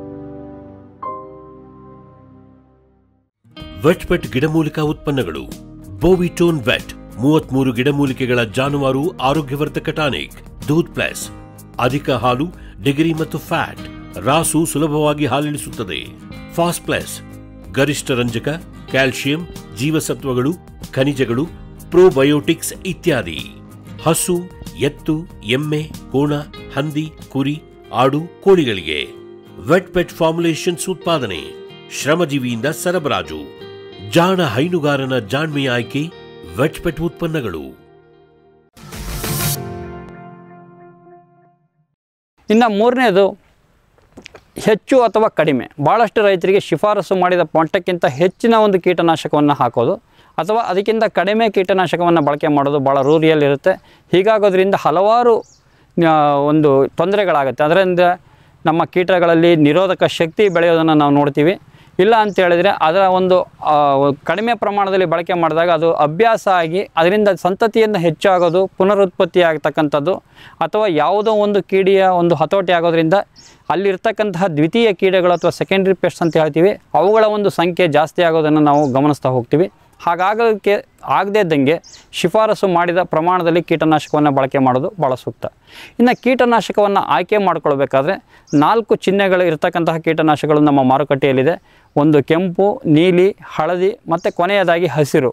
vet pet ಗಿಡಮೂಲಿಕಾ ಉತ್ಪನ್ನಗಳು ಬೋವಿಟೋನ್ ವೆಟ್ ಮೂವತ್ಮೂರು ಗಿಡಮೂಲಿಕೆಗಳ ಜಾನುವಾರು ಆರೋಗ್ಯವರ್ಧಕ ಟಾನಿಕ್ ದೂತ್ ಪ್ಲಸ್ ಅಧಿಕ ಹಾಲು ಡಿಗ್ರಿ ಮತ್ತು ಫ್ಯಾಟ್ ರಾಸು ಸುಲಭವಾಗಿ ಹಾಲಿಳಿಸುತ್ತದೆ ಫಾಸ್ಟ್ ಪ್ಲಸ್ ಗರಿಷ್ಠ ರಂಜಕ ಕ್ಯಾಲ್ಸಿಯಂ ಜೀವಸತ್ವಗಳು ಖನಿಜಗಳು ಪ್ರೋಬಯೋಟಿಕ್ಸ್ ಇತ್ಯಾದಿ ಹಸು ಎತ್ತು ಎಮ್ಮೆ ಕೋಣ ಹಂದಿ ಕುರಿ ಆಡು ಕೋಳಿಗಳಿಗೆ ವೆಟ್ ಪೆಟ್ ಫಾರ್ಮುಲೇಷನ್ಸ್ ಉತ್ಪಾದನೆ ಶ್ರಮಜೀವಿಯಿಂದ ಸರಬರಾಜು ಜಾಣ ಹೈನುಗಾರನ ಜಾಣ್ಮೆಯ ಆಯ್ಕೆ ವೆಚ್ಪೆಟ್ ಉತ್ಪನ್ನಗಳು ಇನ್ನು ಮೂರನೇದು ಹೆಚ್ಚು ಅಥವಾ ಕಡಿಮೆ ಭಾಳಷ್ಟು ರೈತರಿಗೆ ಶಿಫಾರಸು ಮಾಡಿದ ಮಟ್ಟಕ್ಕಿಂತ ಹೆಚ್ಚಿನ ಒಂದು ಕೀಟನಾಶಕವನ್ನು ಹಾಕೋದು ಅಥವಾ ಅದಕ್ಕಿಂತ ಕಡಿಮೆ ಕೀಟನಾಶಕವನ್ನು ಬಳಕೆ ಮಾಡೋದು ಭಾಳ ರೂರಿಯಲ್ಲಿರುತ್ತೆ ಹೀಗಾಗೋದ್ರಿಂದ ಹಲವಾರು ಒಂದು ತೊಂದರೆಗಳಾಗುತ್ತೆ ಅದರಿಂದ ನಮ್ಮ ಕೀಟಗಳಲ್ಲಿ ನಿರೋಧಕ ಶಕ್ತಿ ಬೆಳೆಯೋದನ್ನು ನಾವು ನೋಡ್ತೀವಿ ಇಲ್ಲ ಅಂತ ಹೇಳಿದ್ರೆ ಅದರ ಒಂದು ಕಡಿಮೆ ಪ್ರಮಾಣದಲ್ಲಿ ಬಳಕೆ ಮಾಡಿದಾಗ ಅದು ಅಭ್ಯಾಸ ಆಗಿ ಅದರಿಂದ ಸಂತತಿಯನ್ನು ಹೆಚ್ಚಾಗೋದು ಪುನರುತ್ಪತ್ತಿ ಆಗ್ತಕ್ಕಂಥದ್ದು ಅಥವಾ ಯಾವುದೋ ಒಂದು ಕೀಡಿಯ ಒಂದು ಹತೋಟಿ ಆಗೋದ್ರಿಂದ ಅಲ್ಲಿರ್ತಕ್ಕಂತಹ ದ್ವಿತೀಯ ಕೀಡೆಗಳು ಅಥವಾ ಸೆಕೆಂಡ್ರಿ ಪೆಸ್ಟ್ ಅಂತ ಹೇಳ್ತೀವಿ ಅವುಗಳ ಒಂದು ಸಂಖ್ಯೆ ಜಾಸ್ತಿ ಆಗೋದನ್ನು ನಾವು ಗಮನಿಸ್ತಾ ಹೋಗ್ತೀವಿ ಹಾಗಾಗೋದಕ್ಕೆ ಆಗದೇ ಇದ್ದಂಗೆ ಶಿಫಾರಸು ಮಾಡಿದ ಪ್ರಮಾಣದಲ್ಲಿ ಕೀಟನಾಶಕವನ್ನು ಬಳಕೆ ಮಾಡೋದು ಭಾಳ ಸೂಕ್ತ ಇನ್ನು ಕೀಟನಾಶಕವನ್ನು ಆಯ್ಕೆ ಮಾಡಿಕೊಳ್ಬೇಕಾದ್ರೆ ನಾಲ್ಕು ಚಿಹ್ನೆಗಳು ಇರತಕ್ಕಂತಹ ಕೀಟನಾಶಕಗಳು ನಮ್ಮ ಮಾರುಕಟ್ಟೆಯಲ್ಲಿದೆ ಒಂದು ಕೆಂಪು ನೀಲಿ ಹಳದಿ ಮತ್ತು ಕೊನೆಯದಾಗಿ ಹಸಿರು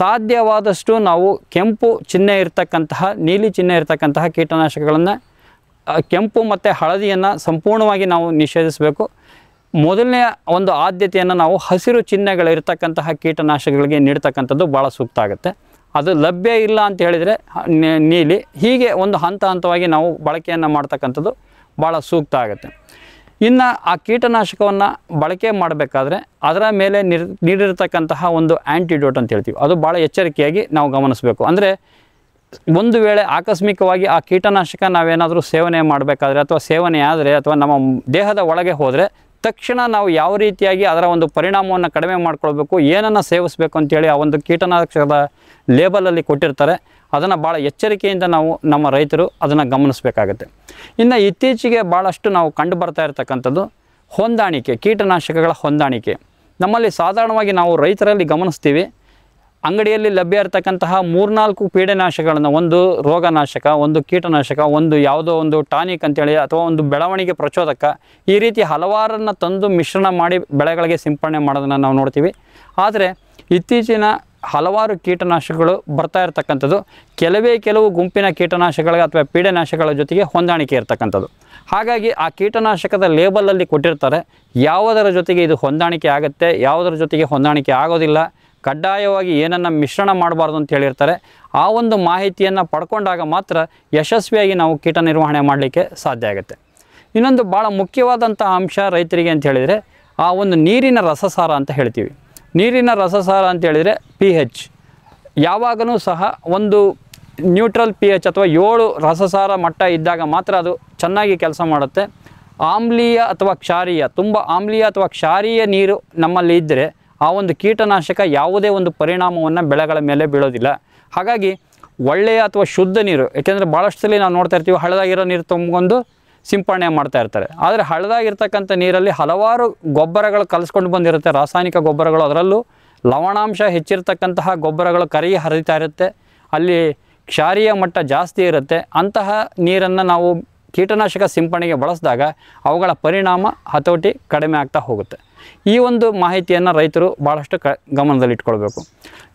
ಸಾಧ್ಯವಾದಷ್ಟು ನಾವು ಕೆಂಪು ಚಿಹ್ನೆ ಇರತಕ್ಕಂತಹ ನೀಲಿ ಚಿಹ್ನೆ ಇರತಕ್ಕಂತಹ ಕೀಟನಾಶಕಗಳನ್ನು ಕೆಂಪು ಮತ್ತು ಹಳದಿಯನ್ನು ಸಂಪೂರ್ಣವಾಗಿ ನಾವು ನಿಷೇಧಿಸಬೇಕು ಮೊದಲನೇ ಒಂದು ಆದ್ಯತೆಯನ್ನು ನಾವು ಹಸಿರು ಚಿಹ್ನೆಗಳಿರ್ತಕ್ಕಂತಹ ಕೀಟನಾಶಕಗಳಿಗೆ ನೀಡ್ತಕ್ಕಂಥದ್ದು ಭಾಳ ಸೂಕ್ತ ಆಗುತ್ತೆ ಅದು ಲಭ್ಯ ಇಲ್ಲ ಅಂತ ಹೇಳಿದರೆ ನೀಲಿ ಹೀಗೆ ಒಂದು ಹಂತ ಹಂತವಾಗಿ ನಾವು ಬಳಕೆಯನ್ನು ಮಾಡ್ತಕ್ಕಂಥದ್ದು ಭಾಳ ಸೂಕ್ತ ಆಗುತ್ತೆ ಇನ್ನು ಆ ಕೀಟನಾಶಕವನ್ನು ಬಳಕೆ ಮಾಡಬೇಕಾದ್ರೆ ಅದರ ಮೇಲೆ ನಿರ್ ನೀಡಿರತಕ್ಕಂತಹ ಒಂದು ಆ್ಯಂಟಿಡೋಟ್ ಅಂತ ಹೇಳ್ತೀವಿ ಅದು ಭಾಳ ಎಚ್ಚರಿಕೆಯಾಗಿ ನಾವು ಗಮನಿಸಬೇಕು ಅಂದರೆ ಒಂದು ವೇಳೆ ಆಕಸ್ಮಿಕವಾಗಿ ಆ ಕೀಟನಾಶಕ ನಾವೇನಾದರೂ ಸೇವನೆ ಮಾಡಬೇಕಾದ್ರೆ ಅಥವಾ ಸೇವನೆ ಆದರೆ ಅಥವಾ ನಮ್ಮ ದೇಹದ ಒಳಗೆ ಹೋದರೆ ತಕ್ಷಣ ನಾವು ಯಾವ ರೀತಿಯಾಗಿ ಅದರ ಒಂದು ಪರಿಣಾಮವನ್ನು ಕಡಿಮೆ ಮಾಡಿಕೊಳ್ಬೇಕು ಏನನ್ನು ಸೇವಿಸಬೇಕು ಅಂತೇಳಿ ಆ ಒಂದು ಕೀಟನಾಶಕದ ಲೇಬಲಲ್ಲಿ ಕೊಟ್ಟಿರ್ತಾರೆ ಅದನ್ನು ಭಾಳ ಎಚ್ಚರಿಕೆಯಿಂದ ನಾವು ನಮ್ಮ ರೈತರು ಅದನ್ನು ಗಮನಿಸಬೇಕಾಗತ್ತೆ ಇನ್ನು ಇತ್ತೀಚೆಗೆ ಭಾಳಷ್ಟು ನಾವು ಕಂಡು ಬರ್ತಾ ಇರತಕ್ಕಂಥದ್ದು ಹೊಂದಾಣಿಕೆ ಕೀಟನಾಶಕಗಳ ಹೊಂದಾಣಿಕೆ ನಮ್ಮಲ್ಲಿ ಸಾಧಾರಣವಾಗಿ ನಾವು ರೈತರಲ್ಲಿ ಗಮನಿಸ್ತೀವಿ ಅಂಗಡಿಯಲ್ಲಿ ಲಭ್ಯ ಇರತಕ್ಕಂತಹ ಮೂರ್ನಾಲ್ಕು ಪೀಡೆನಾಶಕಗಳನ್ನು ಒಂದು ರೋಗನಾಶಕ ಒಂದು ಕೀಟನಾಶಕ ಒಂದು ಯಾವುದೋ ಒಂದು ಟಾನಿಕ್ ಅಂತೇಳಿ ಅಥವಾ ಒಂದು ಬೆಳವಣಿಗೆ ಪ್ರಚೋದಕ ಈ ರೀತಿ ಹಲವಾರನ್ನು ತಂದು ಮಿಶ್ರಣ ಮಾಡಿ ಬೆಳೆಗಳಿಗೆ ಸಿಂಪಡಣೆ ಮಾಡೋದನ್ನು ನಾವು ನೋಡ್ತೀವಿ ಆದರೆ ಇತ್ತೀಚಿನ ಹಲವಾರು ಕೀಟನಾಶಕಗಳು ಬರ್ತಾ ಇರತಕ್ಕಂಥದ್ದು ಕೆಲವೇ ಕೆಲವು ಗುಂಪಿನ ಕೀಟನಾಶಕಗಳಿಗೆ ಅಥವಾ ಪೀಡನಾಶಕಗಳ ಜೊತೆಗೆ ಹೊಂದಾಣಿಕೆ ಇರತಕ್ಕಂಥದ್ದು ಹಾಗಾಗಿ ಆ ಕೀಟನಾಶಕದ ಲೇಬಲಲ್ಲಿ ಕೊಟ್ಟಿರ್ತಾರೆ ಯಾವುದರ ಜೊತೆಗೆ ಇದು ಹೊಂದಾಣಿಕೆ ಆಗುತ್ತೆ ಯಾವುದರ ಜೊತೆಗೆ ಹೊಂದಾಣಿಕೆ ಆಗೋದಿಲ್ಲ ಕಡ್ಡಾಯವಾಗಿ ಏನನ್ನು ಮಿಶ್ರಣ ಮಾಡಬಾರ್ದು ಅಂತ ಹೇಳಿರ್ತಾರೆ ಆ ಒಂದು ಮಾಹಿತಿಯನ್ನು ಪಡ್ಕೊಂಡಾಗ ಮಾತ್ರ ಯಶಸ್ವಿಯಾಗಿ ನಾವು ಕೀಟ ನಿರ್ವಹಣೆ ಮಾಡಲಿಕ್ಕೆ ಸಾಧ್ಯ ಆಗುತ್ತೆ ಇನ್ನೊಂದು ಭಾಳ ಮುಖ್ಯವಾದಂಥ ಅಂಶ ರೈತರಿಗೆ ಅಂತ ಹೇಳಿದರೆ ಆ ಒಂದು ನೀರಿನ ರಸಸಾರ ಅಂತ ಹೇಳ್ತೀವಿ ನೀರಿನ ರಸಸಾರ ಅಂತೇಳಿದರೆ ಪಿ ಹೆಚ್ ಯಾವಾಗಲೂ ಸಹ ಒಂದು ನ್ಯೂಟ್ರಲ್ ಪಿ ಎಚ್ ಅಥವಾ ಏಳು ರಸಸಾರ ಮಟ್ಟ ಇದ್ದಾಗ ಮಾತ್ರ ಅದು ಚೆನ್ನಾಗಿ ಕೆಲಸ ಮಾಡುತ್ತೆ ಆಮ್ಲೀಯ ಅಥವಾ ಕ್ಷಾರೀಯ ತುಂಬ ಆಮ್ಲೀಯ ಅಥವಾ ಕ್ಷಾರೀಯ ನೀರು ನಮ್ಮಲ್ಲಿ ಇದ್ದರೆ ಆ ಒಂದು ಕೀಟನಾಶಕ ಯಾವುದೇ ಒಂದು ಪರಿಣಾಮವನ್ನು ಬೆಳೆಗಳ ಮೇಲೆ ಬೀಳೋದಿಲ್ಲ ಹಾಗಾಗಿ ಒಳ್ಳೆಯ ಅಥವಾ ಶುದ್ಧ ನೀರು ಏಕೆಂದರೆ ಭಾಳಷ್ಟು ನಾವು ನೋಡ್ತಾ ಇರ್ತೀವಿ ಹಳದಾಗಿರೋ ನೀರು ತುಂಬಿಕೊಂಡು ಸಿಂಪರಣೆ ಮಾಡ್ತಾ ಇರ್ತಾರೆ ಆದರೆ ಹಳದಾಗಿರ್ತಕ್ಕಂಥ ನೀರಲ್ಲಿ ಹಲವಾರು ಗೊಬ್ಬರಗಳು ಕಲಿಸ್ಕೊಂಡು ಬಂದಿರುತ್ತೆ ರಾಸಾಯನಿಕ ಗೊಬ್ಬರಗಳು ಅದರಲ್ಲೂ ಲವಣಾಂಶ ಹೆಚ್ಚಿರ್ತಕ್ಕಂತಹ ಗೊಬ್ಬರಗಳು ಕರಿ ಹರಿತಾ ಇರುತ್ತೆ ಅಲ್ಲಿ ಕ್ಷಾರೀಯ ಮಟ್ಟ ಜಾಸ್ತಿ ಇರುತ್ತೆ ಅಂತಹ ನೀರನ್ನು ನಾವು ಕೀಟನಾಶಕ ಸಿಂಪಡಣೆಗೆ ಬಳಸಿದಾಗ ಅವುಗಳ ಪರಿಣಾಮ ಹತೋಟಿ ಕಡಿಮೆ ಆಗ್ತಾ ಹೋಗುತ್ತೆ ಈ ಒಂದು ಮಾಹಿತಿಯನ್ನು ರೈತರು ಭಾಳಷ್ಟು ಕ ಗಮನದಲ್ಲಿಟ್ಕೊಳ್ಬೇಕು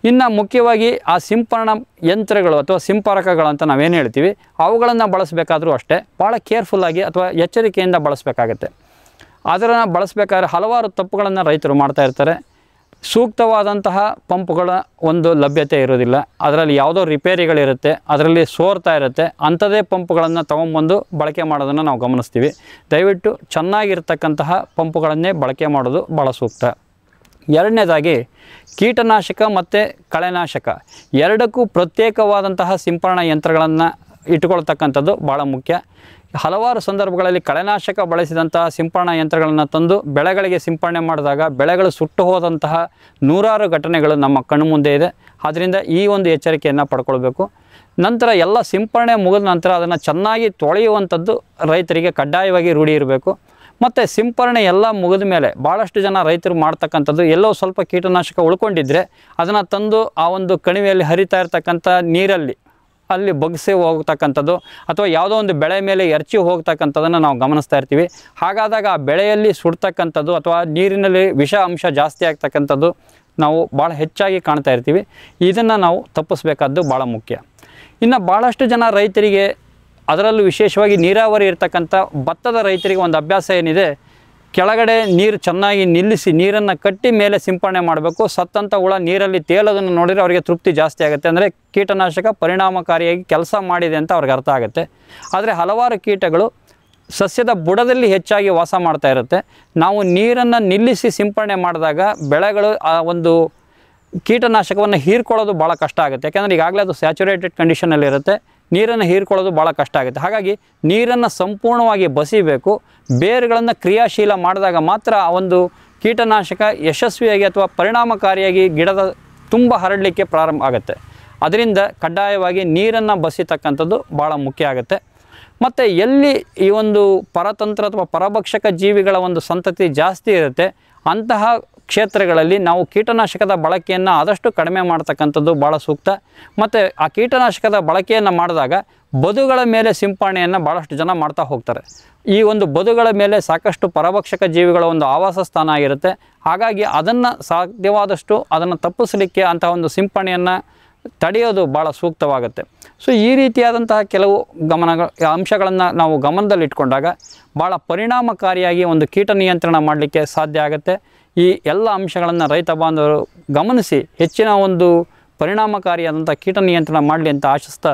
ಇನ್ನು ಮುಖ್ಯವಾಗಿ ಆ ಸಿಂಪರಣ ಯಂತ್ರಗಳು ಅಥವಾ ಸಿಂಪರಕಗಳಂತ ನಾವೇನು ಹೇಳ್ತೀವಿ ಅವುಗಳನ್ನು ಬಳಸಬೇಕಾದ್ರೂ ಅಷ್ಟೇ ಭಾಳ ಕೇರ್ಫುಲ್ಲಾಗಿ ಅಥವಾ ಎಚ್ಚರಿಕೆಯಿಂದ ಬಳಸಬೇಕಾಗತ್ತೆ ಅದನ್ನು ಬಳಸಬೇಕಾದ್ರೆ ಹಲವಾರು ತಪ್ಪುಗಳನ್ನು ರೈತರು ಮಾಡ್ತಾ ಇರ್ತಾರೆ ಸೂಕ್ತವಾದಂತಹ ಪಂಪ್ಗಳ ಒಂದು ಲಭ್ಯತೆ ಇರೋದಿಲ್ಲ ಅದರಲ್ಲಿ ಯಾವುದೋ ರಿಪೇರಿಗಳಿರುತ್ತೆ ಅದರಲ್ಲಿ ಸೋರ್ತಾ ಇರುತ್ತೆ ಅಂಥದೇ ಪಂಪ್ಗಳನ್ನು ತೊಗೊಂಬಂದು ಬಳಕೆ ಮಾಡೋದನ್ನು ನಾವು ಗಮನಿಸ್ತೀವಿ ದಯವಿಟ್ಟು ಚೆನ್ನಾಗಿರ್ತಕ್ಕಂತಹ ಪಂಪ್ಗಳನ್ನೇ ಬಳಕೆ ಮಾಡೋದು ಭಾಳ ಸೂಕ್ತ ಎರಡನೇದಾಗಿ ಕೀಟನಾಶಕ ಮತ್ತು ಕಳೆನಾಶಕ ಎರಡಕ್ಕೂ ಪ್ರತ್ಯೇಕವಾದಂತಹ ಸಿಂಪರಣಾ ಯಂತ್ರಗಳನ್ನು ಇಟ್ಕೊಳ್ತಕ್ಕಂಥದ್ದು ಭಾಳ ಮುಖ್ಯ ಹಲವಾರು ಸಂದರ್ಭಗಳಲ್ಲಿ ಕಳೆನಾಶಕ ಬಳಸಿದಂತಹ ಸಿಂಪರಣಾ ಯಂತ್ರಗಳನ್ನು ತಂದು ಬೆಳೆಗಳಿಗೆ ಸಿಂಪರಣೆ ಮಾಡಿದಾಗ ಬೆಳೆಗಳು ಸುಟ್ಟು ಹೋದಂತಹ ನೂರಾರು ಘಟನೆಗಳು ನಮ್ಮ ಕಣ್ಣು ಮುಂದೆ ಇದೆ ಆದ್ದರಿಂದ ಈ ಒಂದು ಎಚ್ಚರಿಕೆಯನ್ನು ಪಡ್ಕೊಳ್ಬೇಕು ನಂತರ ಎಲ್ಲ ಸಿಂಪರಣೆ ಮುಗಿದ ನಂತರ ಅದನ್ನು ಚೆನ್ನಾಗಿ ತೊಳೆಯುವಂಥದ್ದು ರೈತರಿಗೆ ಕಡ್ಡಾಯವಾಗಿ ರೂಢಿ ಇರಬೇಕು ಮತ್ತು ಸಿಂಪರಣೆ ಎಲ್ಲ ಮುಗಿದ ಮೇಲೆ ಭಾಳಷ್ಟು ಜನ ರೈತರು ಮಾಡ್ತಕ್ಕಂಥದ್ದು ಎಲ್ಲೋ ಸ್ವಲ್ಪ ಕೀಟನಾಶಕ ಉಳ್ಕೊಂಡಿದ್ದರೆ ಅದನ್ನು ತಂದು ಆ ಒಂದು ಕಣಿವೆಯಲ್ಲಿ ಹರಿತಾ ಇರ್ತಕ್ಕಂಥ ನೀರಲ್ಲಿ ಅಲ್ಲಿ ಬಗ್ಸಿ ಹೋಗ್ತಕ್ಕಂಥದ್ದು ಅಥವಾ ಯಾವುದೋ ಒಂದು ಬೆಳೆ ಮೇಲೆ ಎರಚಿ ಹೋಗ್ತಕ್ಕಂಥದ್ದನ್ನು ನಾವು ಗಮನಿಸ್ತಾ ಇರ್ತೀವಿ ಹಾಗಾದಾಗ ಆ ಬೆಳೆಯಲ್ಲಿ ಸುಡ್ತಕ್ಕಂಥದ್ದು ಅಥವಾ ನೀರಿನಲ್ಲಿ ವಿಷ ಅಂಶ ಜಾಸ್ತಿ ಆಗ್ತಕ್ಕಂಥದ್ದು ನಾವು ಭಾಳ ಹೆಚ್ಚಾಗಿ ಕಾಣ್ತಾ ಇರ್ತೀವಿ ಇದನ್ನು ನಾವು ತಪ್ಪಿಸ್ಬೇಕಾದ್ದು ಭಾಳ ಮುಖ್ಯ ಇನ್ನು ಭಾಳಷ್ಟು ಜನ ರೈತರಿಗೆ ಅದರಲ್ಲೂ ವಿಶೇಷವಾಗಿ ನೀರಾವರಿ ಇರ್ತಕ್ಕಂಥ ಭತ್ತದ ರೈತರಿಗೆ ಒಂದು ಅಭ್ಯಾಸ ಏನಿದೆ ಕೆಳಗಡೆ ನೀರು ಚೆನ್ನಾಗಿ ನಿಲ್ಲಿಸಿ ನೀರನ್ನು ಕಟ್ಟಿ ಮೇಲೆ ಸಿಂಪಡಣೆ ಮಾಡಬೇಕು ಸತ್ತಂಥ ಹುಳ ನೀರಲ್ಲಿ ತೇಲೋದನ್ನು ನೋಡಿದರೆ ಅವರಿಗೆ ತೃಪ್ತಿ ಜಾಸ್ತಿ ಆಗುತ್ತೆ ಅಂದರೆ ಕೀಟನಾಶಕ ಪರಿಣಾಮಕಾರಿಯಾಗಿ ಕೆಲಸ ಮಾಡಿದೆ ಅಂತ ಅವ್ರಿಗೆ ಅರ್ಥ ಆಗುತ್ತೆ ಆದರೆ ಹಲವಾರು ಕೀಟಗಳು ಸಸ್ಯದ ಬುಡದಲ್ಲಿ ಹೆಚ್ಚಾಗಿ ವಾಸ ಮಾಡ್ತಾ ಇರುತ್ತೆ ನಾವು ನೀರನ್ನು ನಿಲ್ಲಿಸಿ ಸಿಂಪಡಣೆ ಮಾಡಿದಾಗ ಬೆಳೆಗಳು ಆ ಒಂದು ಕೀಟನಾಶಕವನ್ನು ಹೀರ್ಕೊಳ್ಳೋದು ಭಾಳ ಕಷ್ಟ ಆಗುತ್ತೆ ಯಾಕೆಂದರೆ ಈಗಾಗಲೇ ಅದು ಸ್ಯಾಚುರೇಟೆಡ್ ಕಂಡೀಷನಲ್ಲಿರುತ್ತೆ ನೀರನ್ನು ಹೀರ್ಕೊಳ್ಳೋದು ಭಾಳ ಕಷ್ಟ ಆಗುತ್ತೆ ಹಾಗಾಗಿ ನೀರನ್ನು ಸಂಪೂರ್ಣವಾಗಿ ಬಸಿಬೇಕು ಬೇರುಗಳನ್ನು ಕ್ರಿಯಾಶೀಲ ಮಾಡಿದಾಗ ಮಾತ್ರ ಆ ಒಂದು ಕೀಟನಾಶಕ ಯಶಸ್ವಿಯಾಗಿ ಅಥವಾ ಪರಿಣಾಮಕಾರಿಯಾಗಿ ಗಿಡದ ತುಂಬ ಹರಡಲಿಕ್ಕೆ ಪ್ರಾರಂಭ ಆಗುತ್ತೆ ಅದರಿಂದ ಕಡ್ಡಾಯವಾಗಿ ನೀರನ್ನು ಬಸಿತಕ್ಕಂಥದ್ದು ಭಾಳ ಮುಖ್ಯ ಆಗುತ್ತೆ ಮತ್ತು ಎಲ್ಲಿ ಈ ಒಂದು ಪರತಂತ್ರ ಅಥವಾ ಪರಭಕ್ಷಕ ಜೀವಿಗಳ ಒಂದು ಸಂತತಿ ಜಾಸ್ತಿ ಇರುತ್ತೆ ಅಂತಹ ಕ್ಷೇತ್ರಗಳಲ್ಲಿ ನಾವು ಕೀಟನಾಶಕದ ಬಳಕೆಯನ್ನು ಆದಷ್ಟು ಕಡಿಮೆ ಮಾಡ್ತಕ್ಕಂಥದ್ದು ಭಾಳ ಸೂಕ್ತ ಮತ್ತು ಆ ಕೀಟನಾಶಕದ ಬಳಕೆಯನ್ನು ಮಾಡಿದಾಗ ಬದುಗಳ ಮೇಲೆ ಸಿಂಪರಣೆಯನ್ನು ಭಾಳಷ್ಟು ಜನ ಮಾಡ್ತಾ ಹೋಗ್ತಾರೆ ಈ ಒಂದು ಬದುಗಳ ಮೇಲೆ ಸಾಕಷ್ಟು ಪರಭಕ್ಷಕ ಜೀವಿಗಳ ಒಂದು ಆವಾಸ ಸ್ಥಾನ ಆಗಿರುತ್ತೆ ಹಾಗಾಗಿ ಅದನ್ನು ಸಾಧ್ಯವಾದಷ್ಟು ಅದನ್ನು ತಪ್ಪಿಸಲಿಕ್ಕೆ ಅಂತಹ ಒಂದು ಸಿಂಪರಣೆಯನ್ನು ತಡೆಯೋದು ಭಾಳ ಸೂಕ್ತವಾಗುತ್ತೆ ಸೊ ಈ ರೀತಿಯಾದಂತಹ ಕೆಲವು ಗಮನಗಳ ಅಂಶಗಳನ್ನು ನಾವು ಗಮನದಲ್ಲಿಟ್ಕೊಂಡಾಗ ಭಾಳ ಪರಿಣಾಮಕಾರಿಯಾಗಿ ಒಂದು ಕೀಟ ನಿಯಂತ್ರಣ ಮಾಡಲಿಕ್ಕೆ ಸಾಧ್ಯ ಆಗುತ್ತೆ ಈ ಎಲ್ಲ ಅಂಶಗಳನ್ನು ರೈತ ಬಾಂಧವರು ಗಮನಿಸಿ ಹೆಚ್ಚಿನ ಒಂದು ಪರಿಣಾಮಕಾರಿಯಾದಂಥ ಕೀಟ ನಿಯಂತ್ರಣ ಮಾಡಲಿ ಅಂತ ಆಶಿಸ್ತಾ